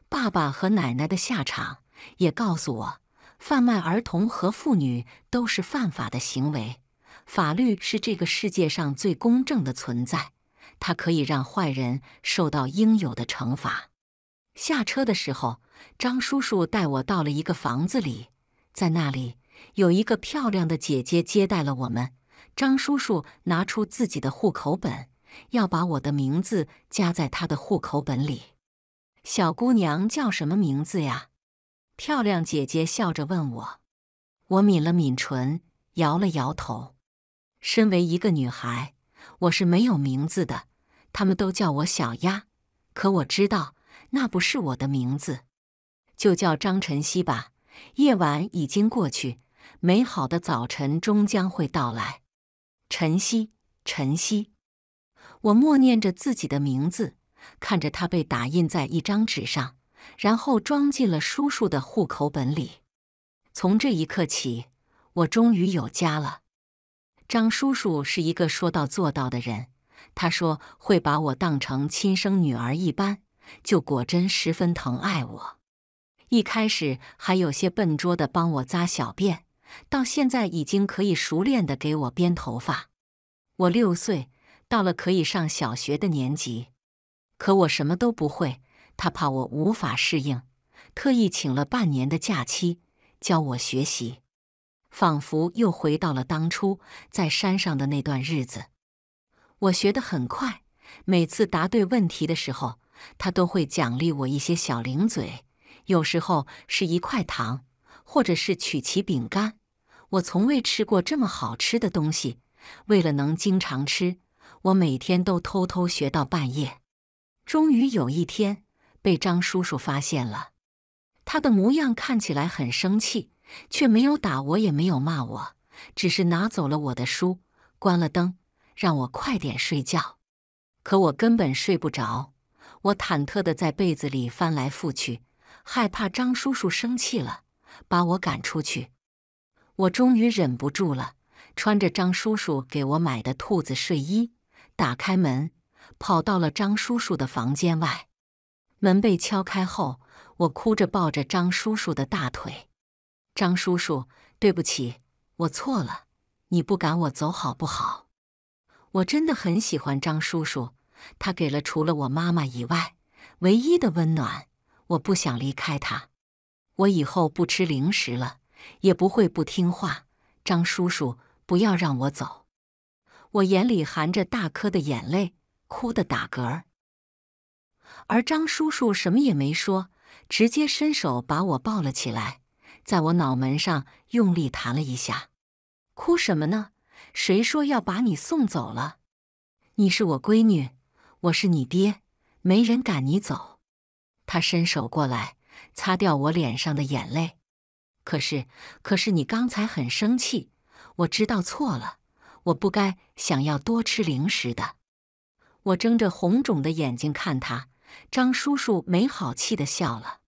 爸爸和奶奶的下场也告诉我。贩卖儿童和妇女都是犯法的行为。法律是这个世界上最公正的存在，它可以让坏人受到应有的惩罚。下车的时候，张叔叔带我到了一个房子里，在那里有一个漂亮的姐姐接待了我们。张叔叔拿出自己的户口本，要把我的名字加在他的户口本里。小姑娘叫什么名字呀？漂亮姐姐笑着问我，我抿了抿唇，摇了摇头。身为一个女孩，我是没有名字的，他们都叫我小丫，可我知道那不是我的名字，就叫张晨曦吧。夜晚已经过去，美好的早晨终将会到来。晨曦，晨曦，我默念着自己的名字，看着它被打印在一张纸上。然后装进了叔叔的户口本里。从这一刻起，我终于有家了。张叔叔是一个说到做到的人，他说会把我当成亲生女儿一般，就果真十分疼爱我。一开始还有些笨拙的帮我扎小辫，到现在已经可以熟练的给我编头发。我六岁，到了可以上小学的年级，可我什么都不会。他怕我无法适应，特意请了半年的假期教我学习，仿佛又回到了当初在山上的那段日子。我学得很快，每次答对问题的时候，他都会奖励我一些小零嘴，有时候是一块糖，或者是曲奇饼干。我从未吃过这么好吃的东西。为了能经常吃，我每天都偷偷学到半夜。终于有一天。被张叔叔发现了，他的模样看起来很生气，却没有打我，也没有骂我，只是拿走了我的书，关了灯，让我快点睡觉。可我根本睡不着，我忐忑的在被子里翻来覆去，害怕张叔叔生气了把我赶出去。我终于忍不住了，穿着张叔叔给我买的兔子睡衣，打开门，跑到了张叔叔的房间外。门被敲开后，我哭着抱着张叔叔的大腿：“张叔叔，对不起，我错了，你不赶我走好不好？我真的很喜欢张叔叔，他给了除了我妈妈以外唯一的温暖，我不想离开他。我以后不吃零食了，也不会不听话。张叔叔，不要让我走！我眼里含着大颗的眼泪，哭得打嗝。”而张叔叔什么也没说，直接伸手把我抱了起来，在我脑门上用力弹了一下：“哭什么呢？谁说要把你送走了？你是我闺女，我是你爹，没人赶你走。”他伸手过来擦掉我脸上的眼泪。可是，可是你刚才很生气，我知道错了，我不该想要多吃零食的。我睁着红肿的眼睛看他。张叔叔没好气的笑了。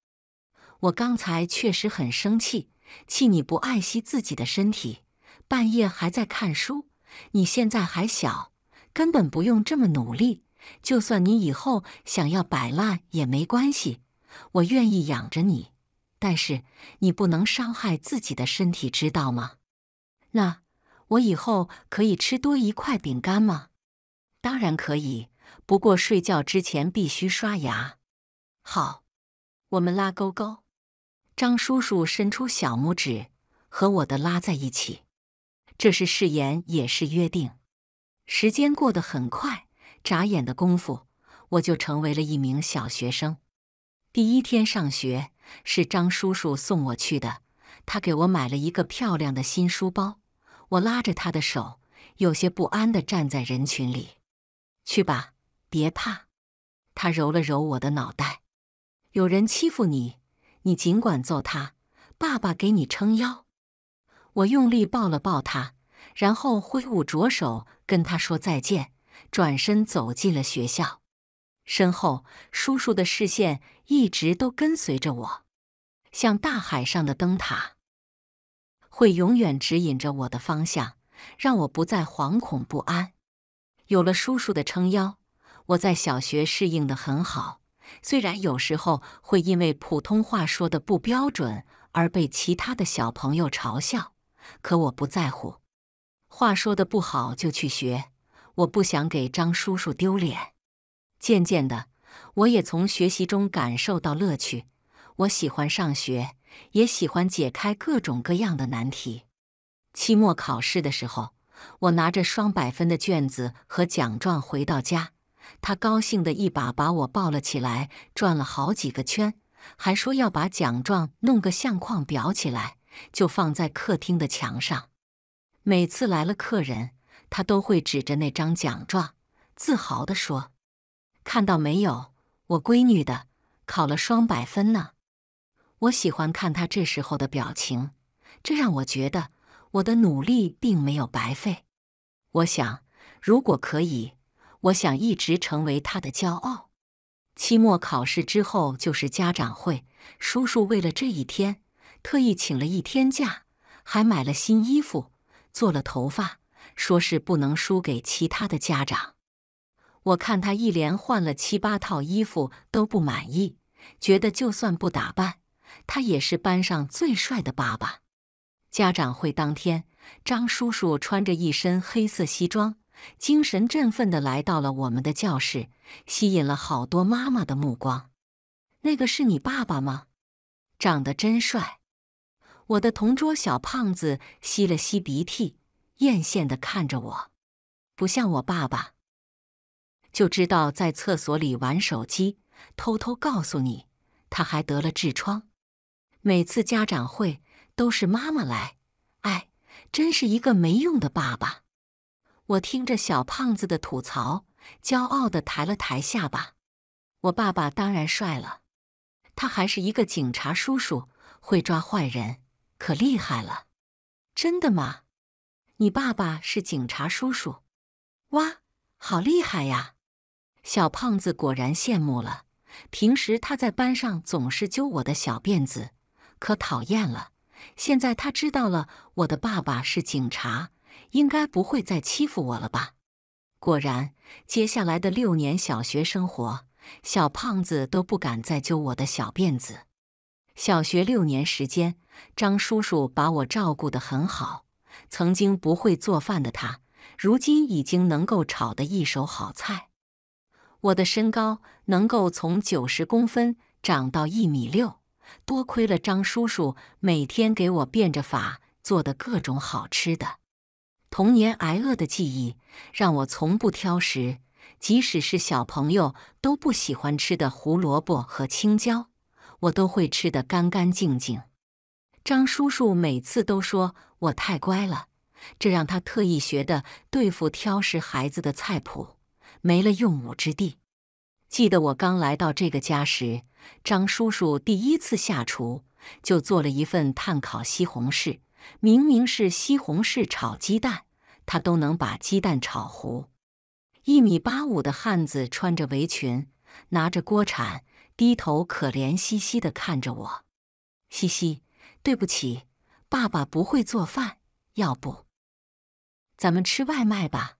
我刚才确实很生气，气你不爱惜自己的身体，半夜还在看书。你现在还小，根本不用这么努力。就算你以后想要摆烂也没关系，我愿意养着你，但是你不能伤害自己的身体，知道吗？那我以后可以吃多一块饼干吗？当然可以。不过睡觉之前必须刷牙。好，我们拉勾勾。张叔叔伸出小拇指，和我的拉在一起。这是誓言，也是约定。时间过得很快，眨眼的功夫，我就成为了一名小学生。第一天上学是张叔叔送我去的，他给我买了一个漂亮的新书包。我拉着他的手，有些不安地站在人群里。去吧。别怕，他揉了揉我的脑袋。有人欺负你，你尽管揍他，爸爸给你撑腰。我用力抱了抱他，然后挥舞着手跟他说再见，转身走进了学校。身后，叔叔的视线一直都跟随着我，像大海上的灯塔，会永远指引着我的方向，让我不再惶恐不安。有了叔叔的撑腰。我在小学适应得很好，虽然有时候会因为普通话说的不标准而被其他的小朋友嘲笑，可我不在乎。话说的不好就去学，我不想给张叔叔丢脸。渐渐的，我也从学习中感受到乐趣。我喜欢上学，也喜欢解开各种各样的难题。期末考试的时候，我拿着双百分的卷子和奖状回到家。他高兴的一把把我抱了起来，转了好几个圈，还说要把奖状弄个相框裱起来，就放在客厅的墙上。每次来了客人，他都会指着那张奖状，自豪地说：“看到没有，我闺女的考了双百分呢！”我喜欢看他这时候的表情，这让我觉得我的努力并没有白费。我想，如果可以。我想一直成为他的骄傲。期末考试之后就是家长会，叔叔为了这一天，特意请了一天假，还买了新衣服，做了头发，说是不能输给其他的家长。我看他一连换了七八套衣服都不满意，觉得就算不打扮，他也是班上最帅的爸爸。家长会当天，张叔叔穿着一身黑色西装。精神振奋的来到了我们的教室，吸引了好多妈妈的目光。那个是你爸爸吗？长得真帅！我的同桌小胖子吸了吸鼻涕，艳羡的看着我。不像我爸爸，就知道在厕所里玩手机。偷偷告诉你，他还得了痔疮。每次家长会都是妈妈来，哎，真是一个没用的爸爸。我听着小胖子的吐槽，骄傲地抬了抬下巴。我爸爸当然帅了，他还是一个警察叔叔，会抓坏人，可厉害了。真的吗？你爸爸是警察叔叔？哇，好厉害呀！小胖子果然羡慕了。平时他在班上总是揪我的小辫子，可讨厌了。现在他知道了我的爸爸是警察。应该不会再欺负我了吧？果然，接下来的六年小学生活，小胖子都不敢再揪我的小辫子。小学六年时间，张叔叔把我照顾得很好。曾经不会做饭的他，如今已经能够炒得一手好菜。我的身高能够从九十公分长到一米六，多亏了张叔叔每天给我变着法做的各种好吃的。童年挨饿的记忆让我从不挑食，即使是小朋友都不喜欢吃的胡萝卜和青椒，我都会吃得干干净净。张叔叔每次都说我太乖了，这让他特意学的对付挑食孩子的菜谱没了用武之地。记得我刚来到这个家时，张叔叔第一次下厨就做了一份炭烤西红柿。明明是西红柿炒鸡蛋，他都能把鸡蛋炒糊。一米八五的汉子穿着围裙，拿着锅铲，低头可怜兮兮的看着我。嘻嘻，对不起，爸爸不会做饭，要不咱们吃外卖吧？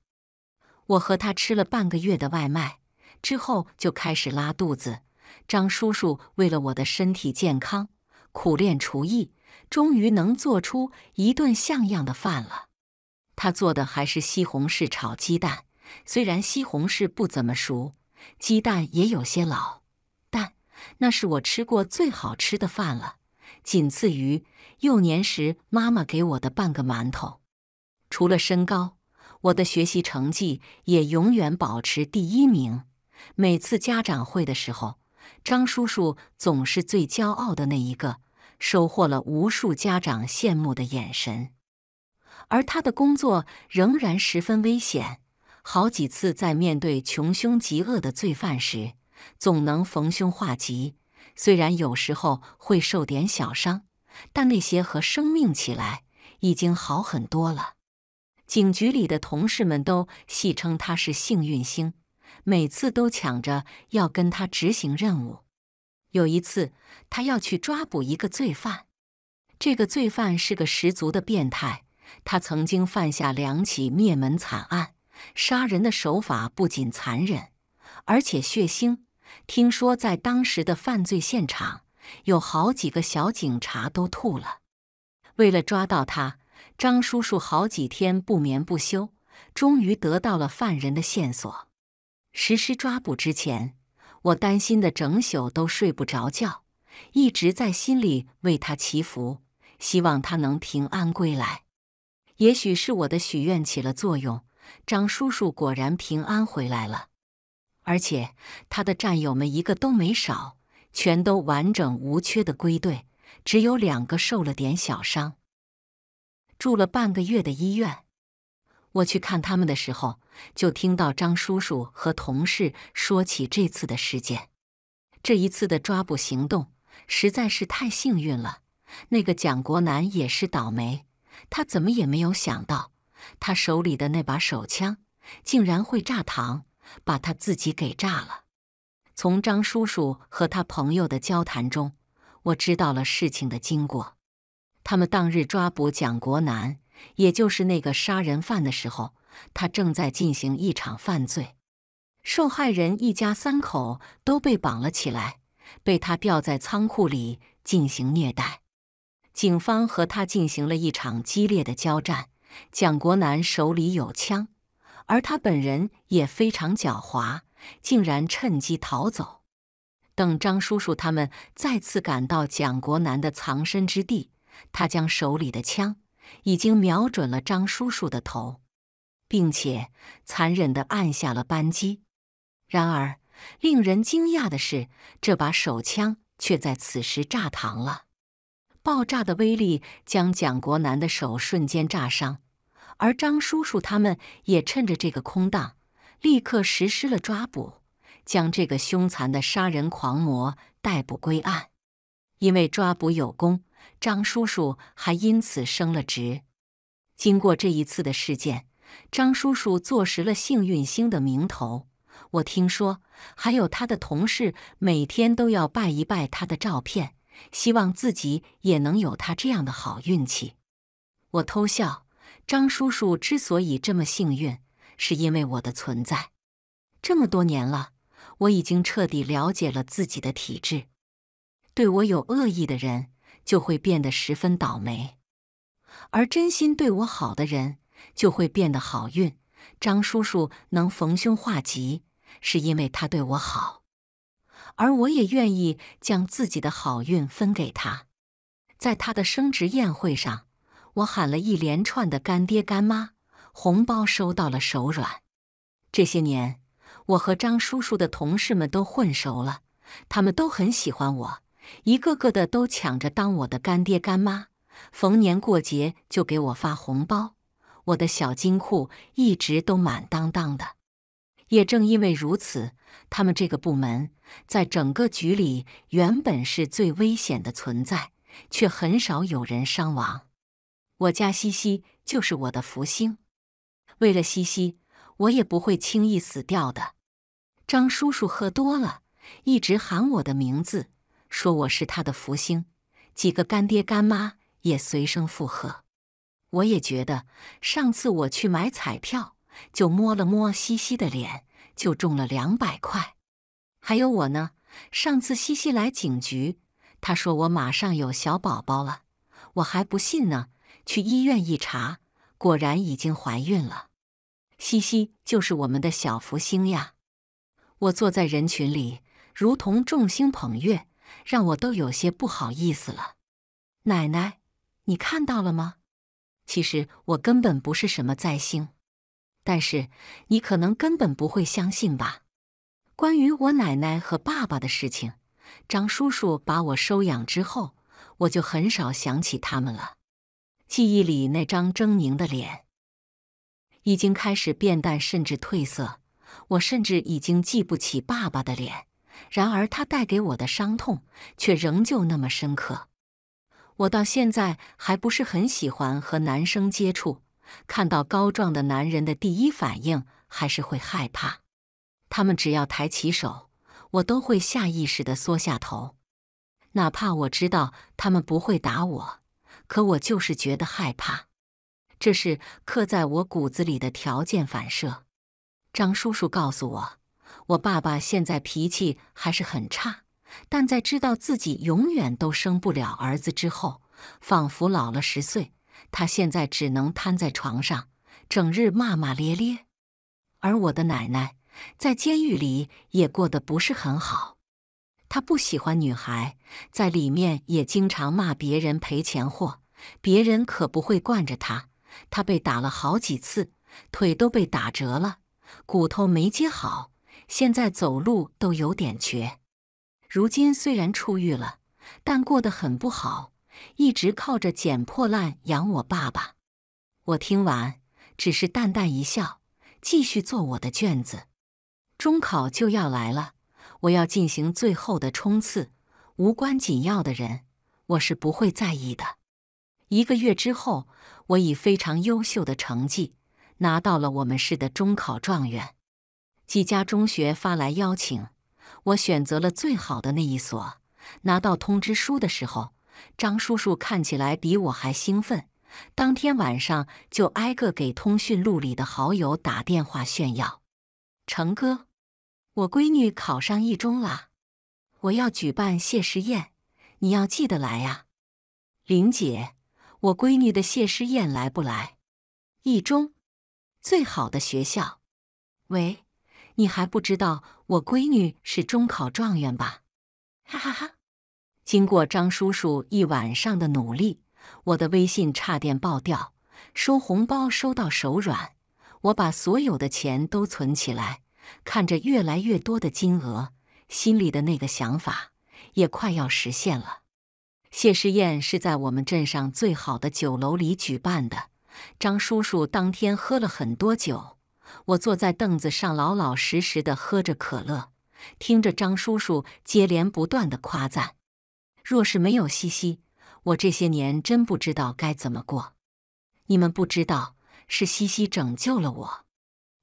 我和他吃了半个月的外卖之后，就开始拉肚子。张叔叔为了我的身体健康，苦练厨艺。终于能做出一顿像样的饭了。他做的还是西红柿炒鸡蛋，虽然西红柿不怎么熟，鸡蛋也有些老，但那是我吃过最好吃的饭了，仅次于幼年时妈妈给我的半个馒头。除了身高，我的学习成绩也永远保持第一名。每次家长会的时候，张叔叔总是最骄傲的那一个。收获了无数家长羡慕的眼神，而他的工作仍然十分危险。好几次在面对穷凶极恶的罪犯时，总能逢凶化吉。虽然有时候会受点小伤，但那些和生命起来已经好很多了。警局里的同事们都戏称他是幸运星，每次都抢着要跟他执行任务。有一次，他要去抓捕一个罪犯。这个罪犯是个十足的变态，他曾经犯下两起灭门惨案，杀人的手法不仅残忍，而且血腥。听说在当时的犯罪现场，有好几个小警察都吐了。为了抓到他，张叔叔好几天不眠不休，终于得到了犯人的线索。实施抓捕之前。我担心的整宿都睡不着觉，一直在心里为他祈福，希望他能平安归来。也许是我的许愿起了作用，张叔叔果然平安回来了，而且他的战友们一个都没少，全都完整无缺的归队，只有两个受了点小伤，住了半个月的医院。我去看他们的时候，就听到张叔叔和同事说起这次的事件。这一次的抓捕行动实在是太幸运了。那个蒋国南也是倒霉，他怎么也没有想到，他手里的那把手枪竟然会炸膛，把他自己给炸了。从张叔叔和他朋友的交谈中，我知道了事情的经过。他们当日抓捕蒋国南。也就是那个杀人犯的时候，他正在进行一场犯罪。受害人一家三口都被绑了起来，被他吊在仓库里进行虐待。警方和他进行了一场激烈的交战。蒋国南手里有枪，而他本人也非常狡猾，竟然趁机逃走。等张叔叔他们再次赶到蒋国南的藏身之地，他将手里的枪。已经瞄准了张叔叔的头，并且残忍地按下了扳机。然而，令人惊讶的是，这把手枪却在此时炸膛了。爆炸的威力将蒋国南的手瞬间炸伤，而张叔叔他们也趁着这个空档，立刻实施了抓捕，将这个凶残的杀人狂魔逮捕归案。因为抓捕有功。张叔叔还因此升了职。经过这一次的事件，张叔叔坐实了幸运星的名头。我听说还有他的同事每天都要拜一拜他的照片，希望自己也能有他这样的好运气。我偷笑。张叔叔之所以这么幸运，是因为我的存在。这么多年了，我已经彻底了解了自己的体质。对我有恶意的人。就会变得十分倒霉，而真心对我好的人就会变得好运。张叔叔能逢凶化吉，是因为他对我好，而我也愿意将自己的好运分给他。在他的升职宴会上，我喊了一连串的干爹干妈，红包收到了手软。这些年，我和张叔叔的同事们都混熟了，他们都很喜欢我。一个个的都抢着当我的干爹干妈，逢年过节就给我发红包，我的小金库一直都满当当的。也正因为如此，他们这个部门在整个局里原本是最危险的存在，却很少有人伤亡。我家西西就是我的福星，为了西西，我也不会轻易死掉的。张叔叔喝多了，一直喊我的名字。说我是他的福星，几个干爹干妈也随声附和。我也觉得，上次我去买彩票，就摸了摸西西的脸，就中了两百块。还有我呢，上次西西来警局，他说我马上有小宝宝了，我还不信呢。去医院一查，果然已经怀孕了。西西就是我们的小福星呀！我坐在人群里，如同众星捧月。让我都有些不好意思了，奶奶，你看到了吗？其实我根本不是什么灾星，但是你可能根本不会相信吧。关于我奶奶和爸爸的事情，张叔叔把我收养之后，我就很少想起他们了。记忆里那张狰狞的脸，已经开始变淡，甚至褪色。我甚至已经记不起爸爸的脸。然而，他带给我的伤痛却仍旧那么深刻。我到现在还不是很喜欢和男生接触，看到高壮的男人的第一反应还是会害怕。他们只要抬起手，我都会下意识的缩下头。哪怕我知道他们不会打我，可我就是觉得害怕。这是刻在我骨子里的条件反射。张叔叔告诉我。我爸爸现在脾气还是很差，但在知道自己永远都生不了儿子之后，仿佛老了十岁。他现在只能瘫在床上，整日骂骂咧咧。而我的奶奶在监狱里也过得不是很好，她不喜欢女孩，在里面也经常骂别人赔钱货，别人可不会惯着她。她被打了好几次，腿都被打折了，骨头没接好。现在走路都有点瘸。如今虽然出狱了，但过得很不好，一直靠着捡破烂养我爸爸。我听完只是淡淡一笑，继续做我的卷子。中考就要来了，我要进行最后的冲刺。无关紧要的人，我是不会在意的。一个月之后，我以非常优秀的成绩拿到了我们市的中考状元。几家中学发来邀请，我选择了最好的那一所。拿到通知书的时候，张叔叔看起来比我还兴奋。当天晚上就挨个给通讯录里的好友打电话炫耀：“成哥，我闺女考上一中啦！我要举办谢师宴，你要记得来啊！”玲姐，我闺女的谢师宴来不来？一中，最好的学校。喂。你还不知道我闺女是中考状元吧？哈哈哈！经过张叔叔一晚上的努力，我的微信差点爆掉，收红包收到手软。我把所有的钱都存起来，看着越来越多的金额，心里的那个想法也快要实现了。谢师宴是在我们镇上最好的酒楼里举办的，张叔叔当天喝了很多酒。我坐在凳子上，老老实实的喝着可乐，听着张叔叔接连不断的夸赞。若是没有西西，我这些年真不知道该怎么过。你们不知道，是西西拯救了我。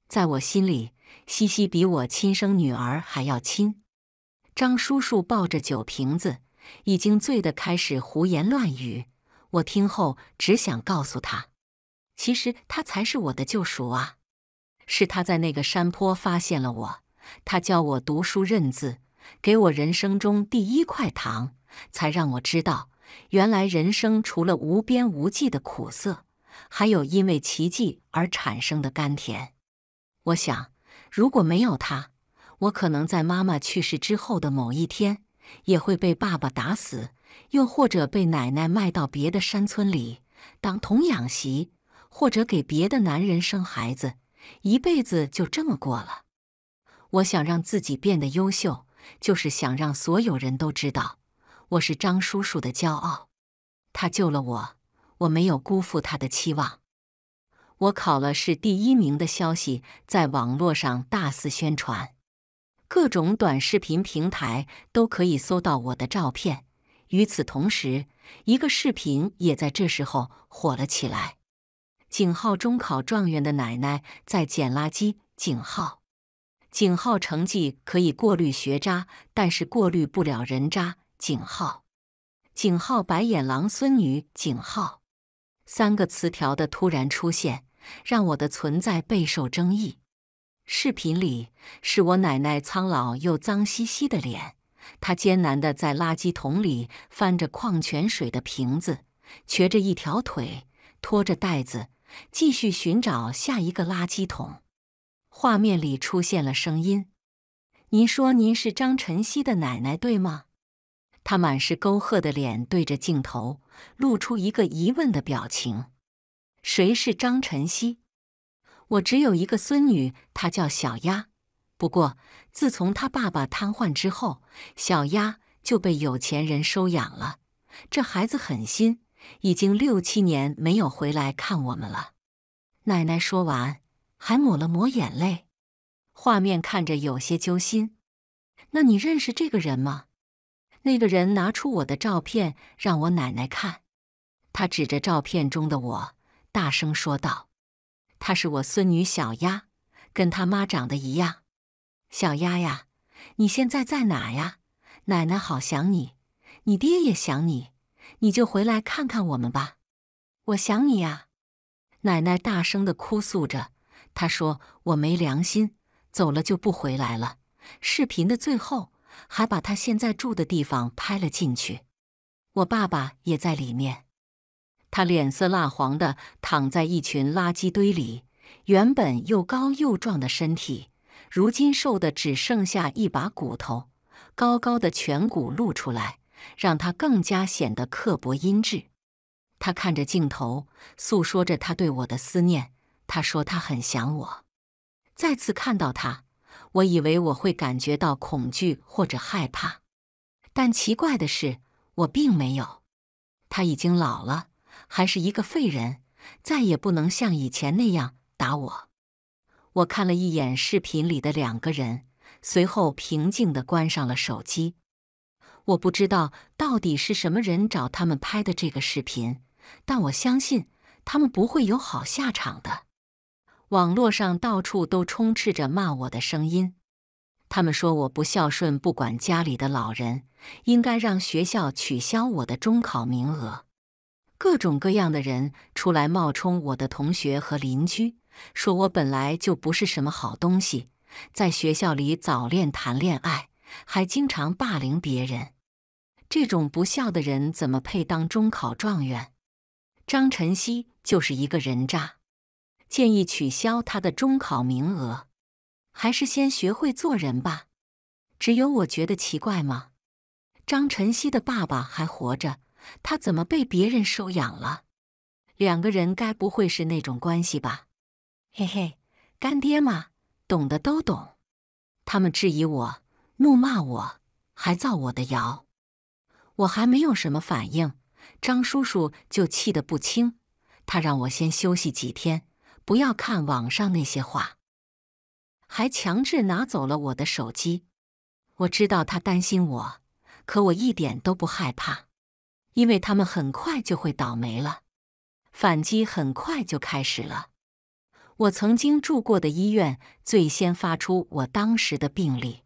在我心里，西西比我亲生女儿还要亲。张叔叔抱着酒瓶子，已经醉得开始胡言乱语。我听后只想告诉他，其实他才是我的救赎啊。是他在那个山坡发现了我，他教我读书认字，给我人生中第一块糖，才让我知道，原来人生除了无边无际的苦涩，还有因为奇迹而产生的甘甜。我想，如果没有他，我可能在妈妈去世之后的某一天，也会被爸爸打死，又或者被奶奶卖到别的山村里当童养媳，或者给别的男人生孩子。一辈子就这么过了。我想让自己变得优秀，就是想让所有人都知道我是张叔叔的骄傲。他救了我，我没有辜负他的期望。我考了市第一名的消息在网络上大肆宣传，各种短视频平台都可以搜到我的照片。与此同时，一个视频也在这时候火了起来。井号中考状元的奶奶在捡垃圾。井号井号成绩可以过滤学渣，但是过滤不了人渣。井号井号白眼狼孙女。井号三个词条的突然出现，让我的存在备受争议。视频里是我奶奶苍老又脏兮兮的脸，她艰难地在垃圾桶里翻着矿泉水的瓶子，瘸着一条腿，拖着袋子。继续寻找下一个垃圾桶。画面里出现了声音：“您说您是张晨曦的奶奶对吗？”他满是沟壑的脸对着镜头，露出一个疑问的表情：“谁是张晨曦？”“我只有一个孙女，她叫小丫。不过自从她爸爸瘫痪之后，小丫就被有钱人收养了。这孩子狠心。”已经六七年没有回来看我们了，奶奶说完，还抹了抹眼泪，画面看着有些揪心。那你认识这个人吗？那个人拿出我的照片让我奶奶看，他指着照片中的我，大声说道：“她是我孙女小丫，跟她妈长得一样。小丫呀，你现在在哪呀？奶奶好想你，你爹也想你。”你就回来看看我们吧，我想你呀！奶奶大声的哭诉着。她说：“我没良心，走了就不回来了。”视频的最后，还把她现在住的地方拍了进去。我爸爸也在里面，他脸色蜡黄的躺在一群垃圾堆里，原本又高又壮的身体，如今瘦的只剩下一把骨头，高高的颧骨露出来。让他更加显得刻薄阴质。他看着镜头，诉说着他对我的思念。他说他很想我。再次看到他，我以为我会感觉到恐惧或者害怕，但奇怪的是，我并没有。他已经老了，还是一个废人，再也不能像以前那样打我。我看了一眼视频里的两个人，随后平静地关上了手机。我不知道到底是什么人找他们拍的这个视频，但我相信他们不会有好下场的。网络上到处都充斥着骂我的声音，他们说我不孝顺，不管家里的老人，应该让学校取消我的中考名额。各种各样的人出来冒充我的同学和邻居，说我本来就不是什么好东西，在学校里早恋、谈恋爱，还经常霸凌别人。这种不孝的人怎么配当中考状元？张晨曦就是一个人渣，建议取消他的中考名额。还是先学会做人吧。只有我觉得奇怪吗？张晨曦的爸爸还活着，他怎么被别人收养了？两个人该不会是那种关系吧？嘿嘿，干爹嘛，懂的都懂。他们质疑我，怒骂我，还造我的谣。我还没有什么反应，张叔叔就气得不轻。他让我先休息几天，不要看网上那些话，还强制拿走了我的手机。我知道他担心我，可我一点都不害怕，因为他们很快就会倒霉了。反击很快就开始了。我曾经住过的医院最先发出我当时的病历，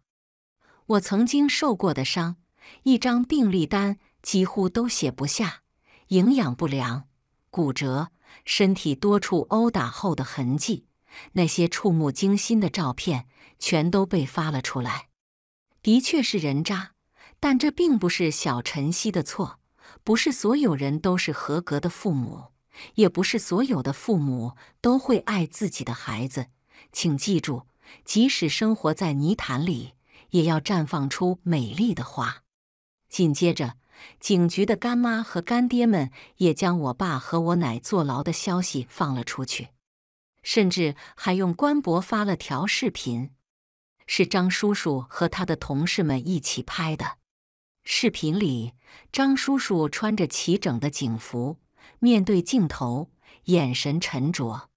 我曾经受过的伤。一张病历单几乎都写不下，营养不良、骨折、身体多处殴打后的痕迹，那些触目惊心的照片全都被发了出来。的确是人渣，但这并不是小晨曦的错。不是所有人都是合格的父母，也不是所有的父母都会爱自己的孩子。请记住，即使生活在泥潭里，也要绽放出美丽的花。紧接着，警局的干妈和干爹们也将我爸和我奶坐牢的消息放了出去，甚至还用官博发了条视频，是张叔叔和他的同事们一起拍的。视频里，张叔叔穿着齐整的警服，面对镜头，眼神沉着。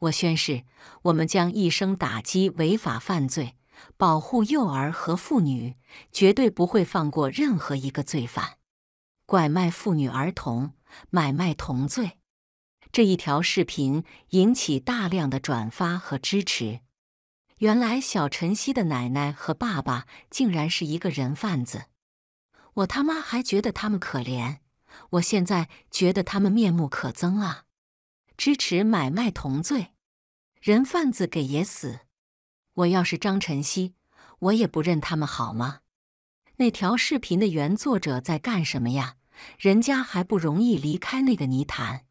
我宣誓，我们将一生打击违法犯罪。保护幼儿和妇女，绝对不会放过任何一个罪犯。拐卖妇女儿童、买卖同罪，这一条视频引起大量的转发和支持。原来小晨曦的奶奶和爸爸竟然是一个人贩子，我他妈还觉得他们可怜，我现在觉得他们面目可憎啊！支持买卖同罪，人贩子给爷死。我要是张晨曦，我也不认他们好吗？那条视频的原作者在干什么呀？人家还不容易离开那个泥潭？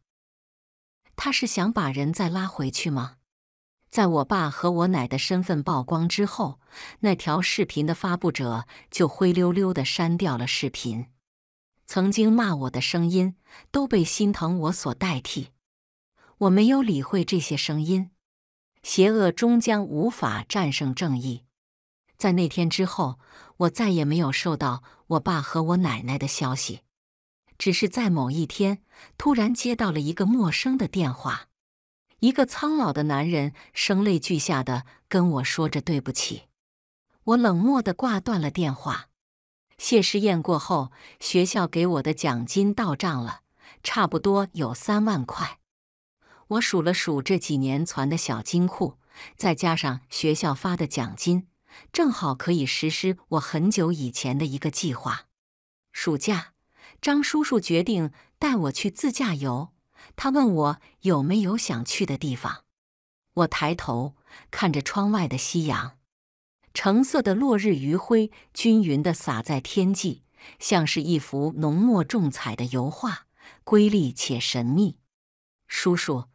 他是想把人再拉回去吗？在我爸和我奶的身份曝光之后，那条视频的发布者就灰溜溜地删掉了视频。曾经骂我的声音都被心疼我所代替，我没有理会这些声音。邪恶终将无法战胜正义。在那天之后，我再也没有收到我爸和我奶奶的消息，只是在某一天，突然接到了一个陌生的电话。一个苍老的男人声泪俱下的跟我说着对不起，我冷漠的挂断了电话。谢师宴过后，学校给我的奖金到账了，差不多有三万块。我数了数这几年攒的小金库，再加上学校发的奖金，正好可以实施我很久以前的一个计划。暑假，张叔叔决定带我去自驾游。他问我有没有想去的地方。我抬头看着窗外的夕阳，橙色的落日余晖均匀地洒在天际，像是一幅浓墨重彩的油画，瑰丽且神秘。叔叔。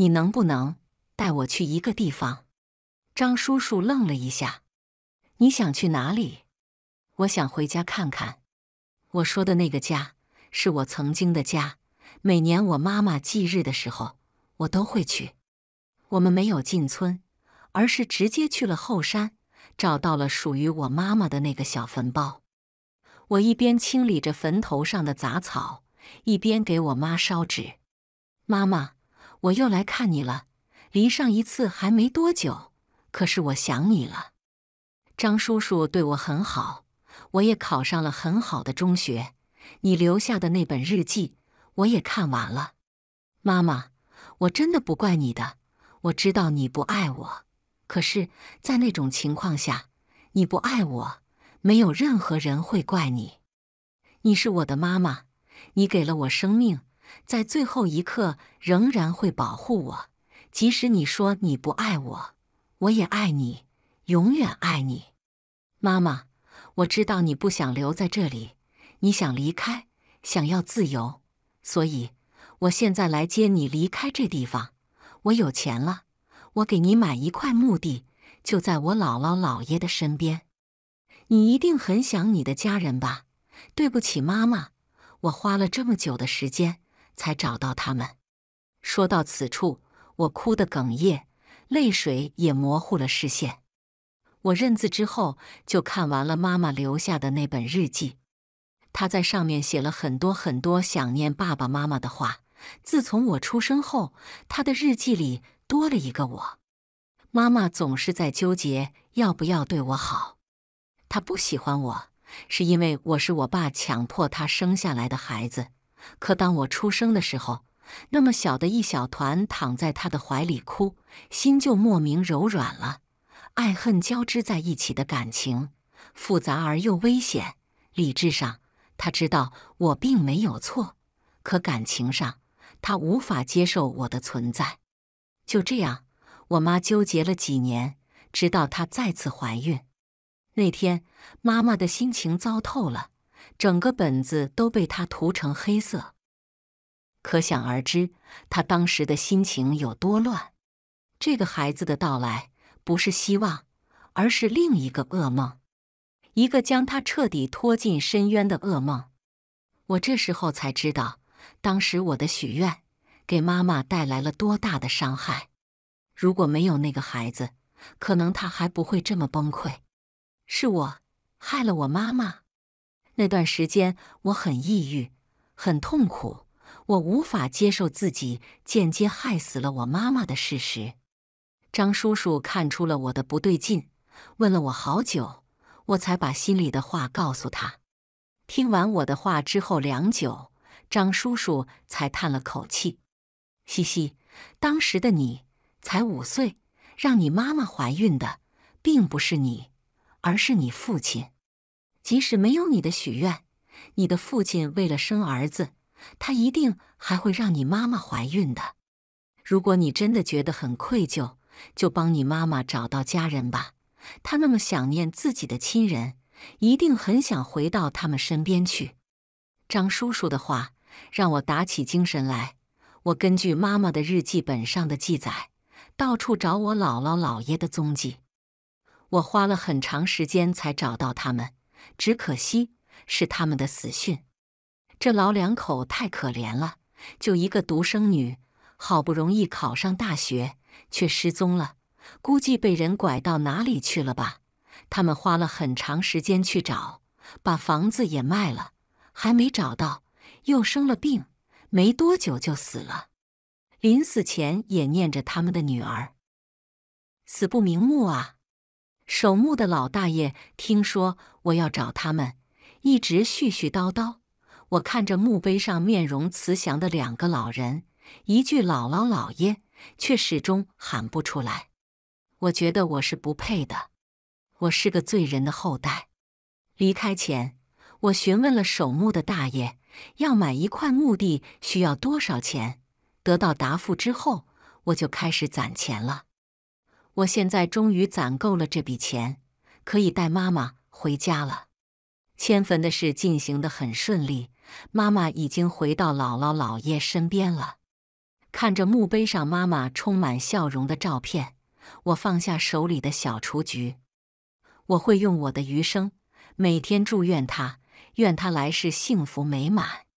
你能不能带我去一个地方？张叔叔愣了一下。你想去哪里？我想回家看看。我说的那个家，是我曾经的家。每年我妈妈忌日的时候，我都会去。我们没有进村，而是直接去了后山，找到了属于我妈妈的那个小坟包。我一边清理着坟头上的杂草，一边给我妈烧纸。妈妈。我又来看你了，离上一次还没多久，可是我想你了。张叔叔对我很好，我也考上了很好的中学。你留下的那本日记，我也看完了。妈妈，我真的不怪你的，我知道你不爱我，可是，在那种情况下，你不爱我，没有任何人会怪你。你是我的妈妈，你给了我生命。在最后一刻，仍然会保护我。即使你说你不爱我，我也爱你，永远爱你，妈妈。我知道你不想留在这里，你想离开，想要自由，所以我现在来接你离开这地方。我有钱了，我给你买一块墓地，就在我姥姥姥爷的身边。你一定很想你的家人吧？对不起，妈妈，我花了这么久的时间。才找到他们。说到此处，我哭得哽咽，泪水也模糊了视线。我认字之后，就看完了妈妈留下的那本日记。她在上面写了很多很多想念爸爸妈妈的话。自从我出生后，她的日记里多了一个我。妈妈总是在纠结要不要对我好。她不喜欢我，是因为我是我爸强迫她生下来的孩子。可当我出生的时候，那么小的一小团躺在他的怀里哭，心就莫名柔软了。爱恨交织在一起的感情，复杂而又危险。理智上，他知道我并没有错，可感情上，他无法接受我的存在。就这样，我妈纠结了几年，直到她再次怀孕那天，妈妈的心情糟透了。整个本子都被他涂成黑色，可想而知他当时的心情有多乱。这个孩子的到来不是希望，而是另一个噩梦，一个将他彻底拖进深渊的噩梦。我这时候才知道，当时我的许愿给妈妈带来了多大的伤害。如果没有那个孩子，可能他还不会这么崩溃。是我害了我妈妈。那段时间我很抑郁，很痛苦，我无法接受自己间接害死了我妈妈的事实。张叔叔看出了我的不对劲，问了我好久，我才把心里的话告诉他。听完我的话之后，良久，张叔叔才叹了口气：“嘻嘻，当时的你才五岁，让你妈妈怀孕的并不是你，而是你父亲。”即使没有你的许愿，你的父亲为了生儿子，他一定还会让你妈妈怀孕的。如果你真的觉得很愧疚，就帮你妈妈找到家人吧。她那么想念自己的亲人，一定很想回到他们身边去。张叔叔的话让我打起精神来。我根据妈妈的日记本上的记载，到处找我姥姥姥爷的踪迹。我花了很长时间才找到他们。只可惜是他们的死讯，这老两口太可怜了。就一个独生女，好不容易考上大学，却失踪了，估计被人拐到哪里去了吧？他们花了很长时间去找，把房子也卖了，还没找到，又生了病，没多久就死了。临死前也念着他们的女儿，死不瞑目啊。守墓的老大爷听说我要找他们，一直絮絮叨叨。我看着墓碑上面容慈祥的两个老人，一句姥姥姥爷却始终喊不出来。我觉得我是不配的，我是个罪人的后代。离开前，我询问了守墓的大爷，要买一块墓地需要多少钱。得到答复之后，我就开始攒钱了。我现在终于攒够了这笔钱，可以带妈妈回家了。迁坟的事进行得很顺利，妈妈已经回到姥姥姥爷身边了。看着墓碑上妈妈充满笑容的照片，我放下手里的小雏菊。我会用我的余生，每天祝愿她，愿她来世幸福美满。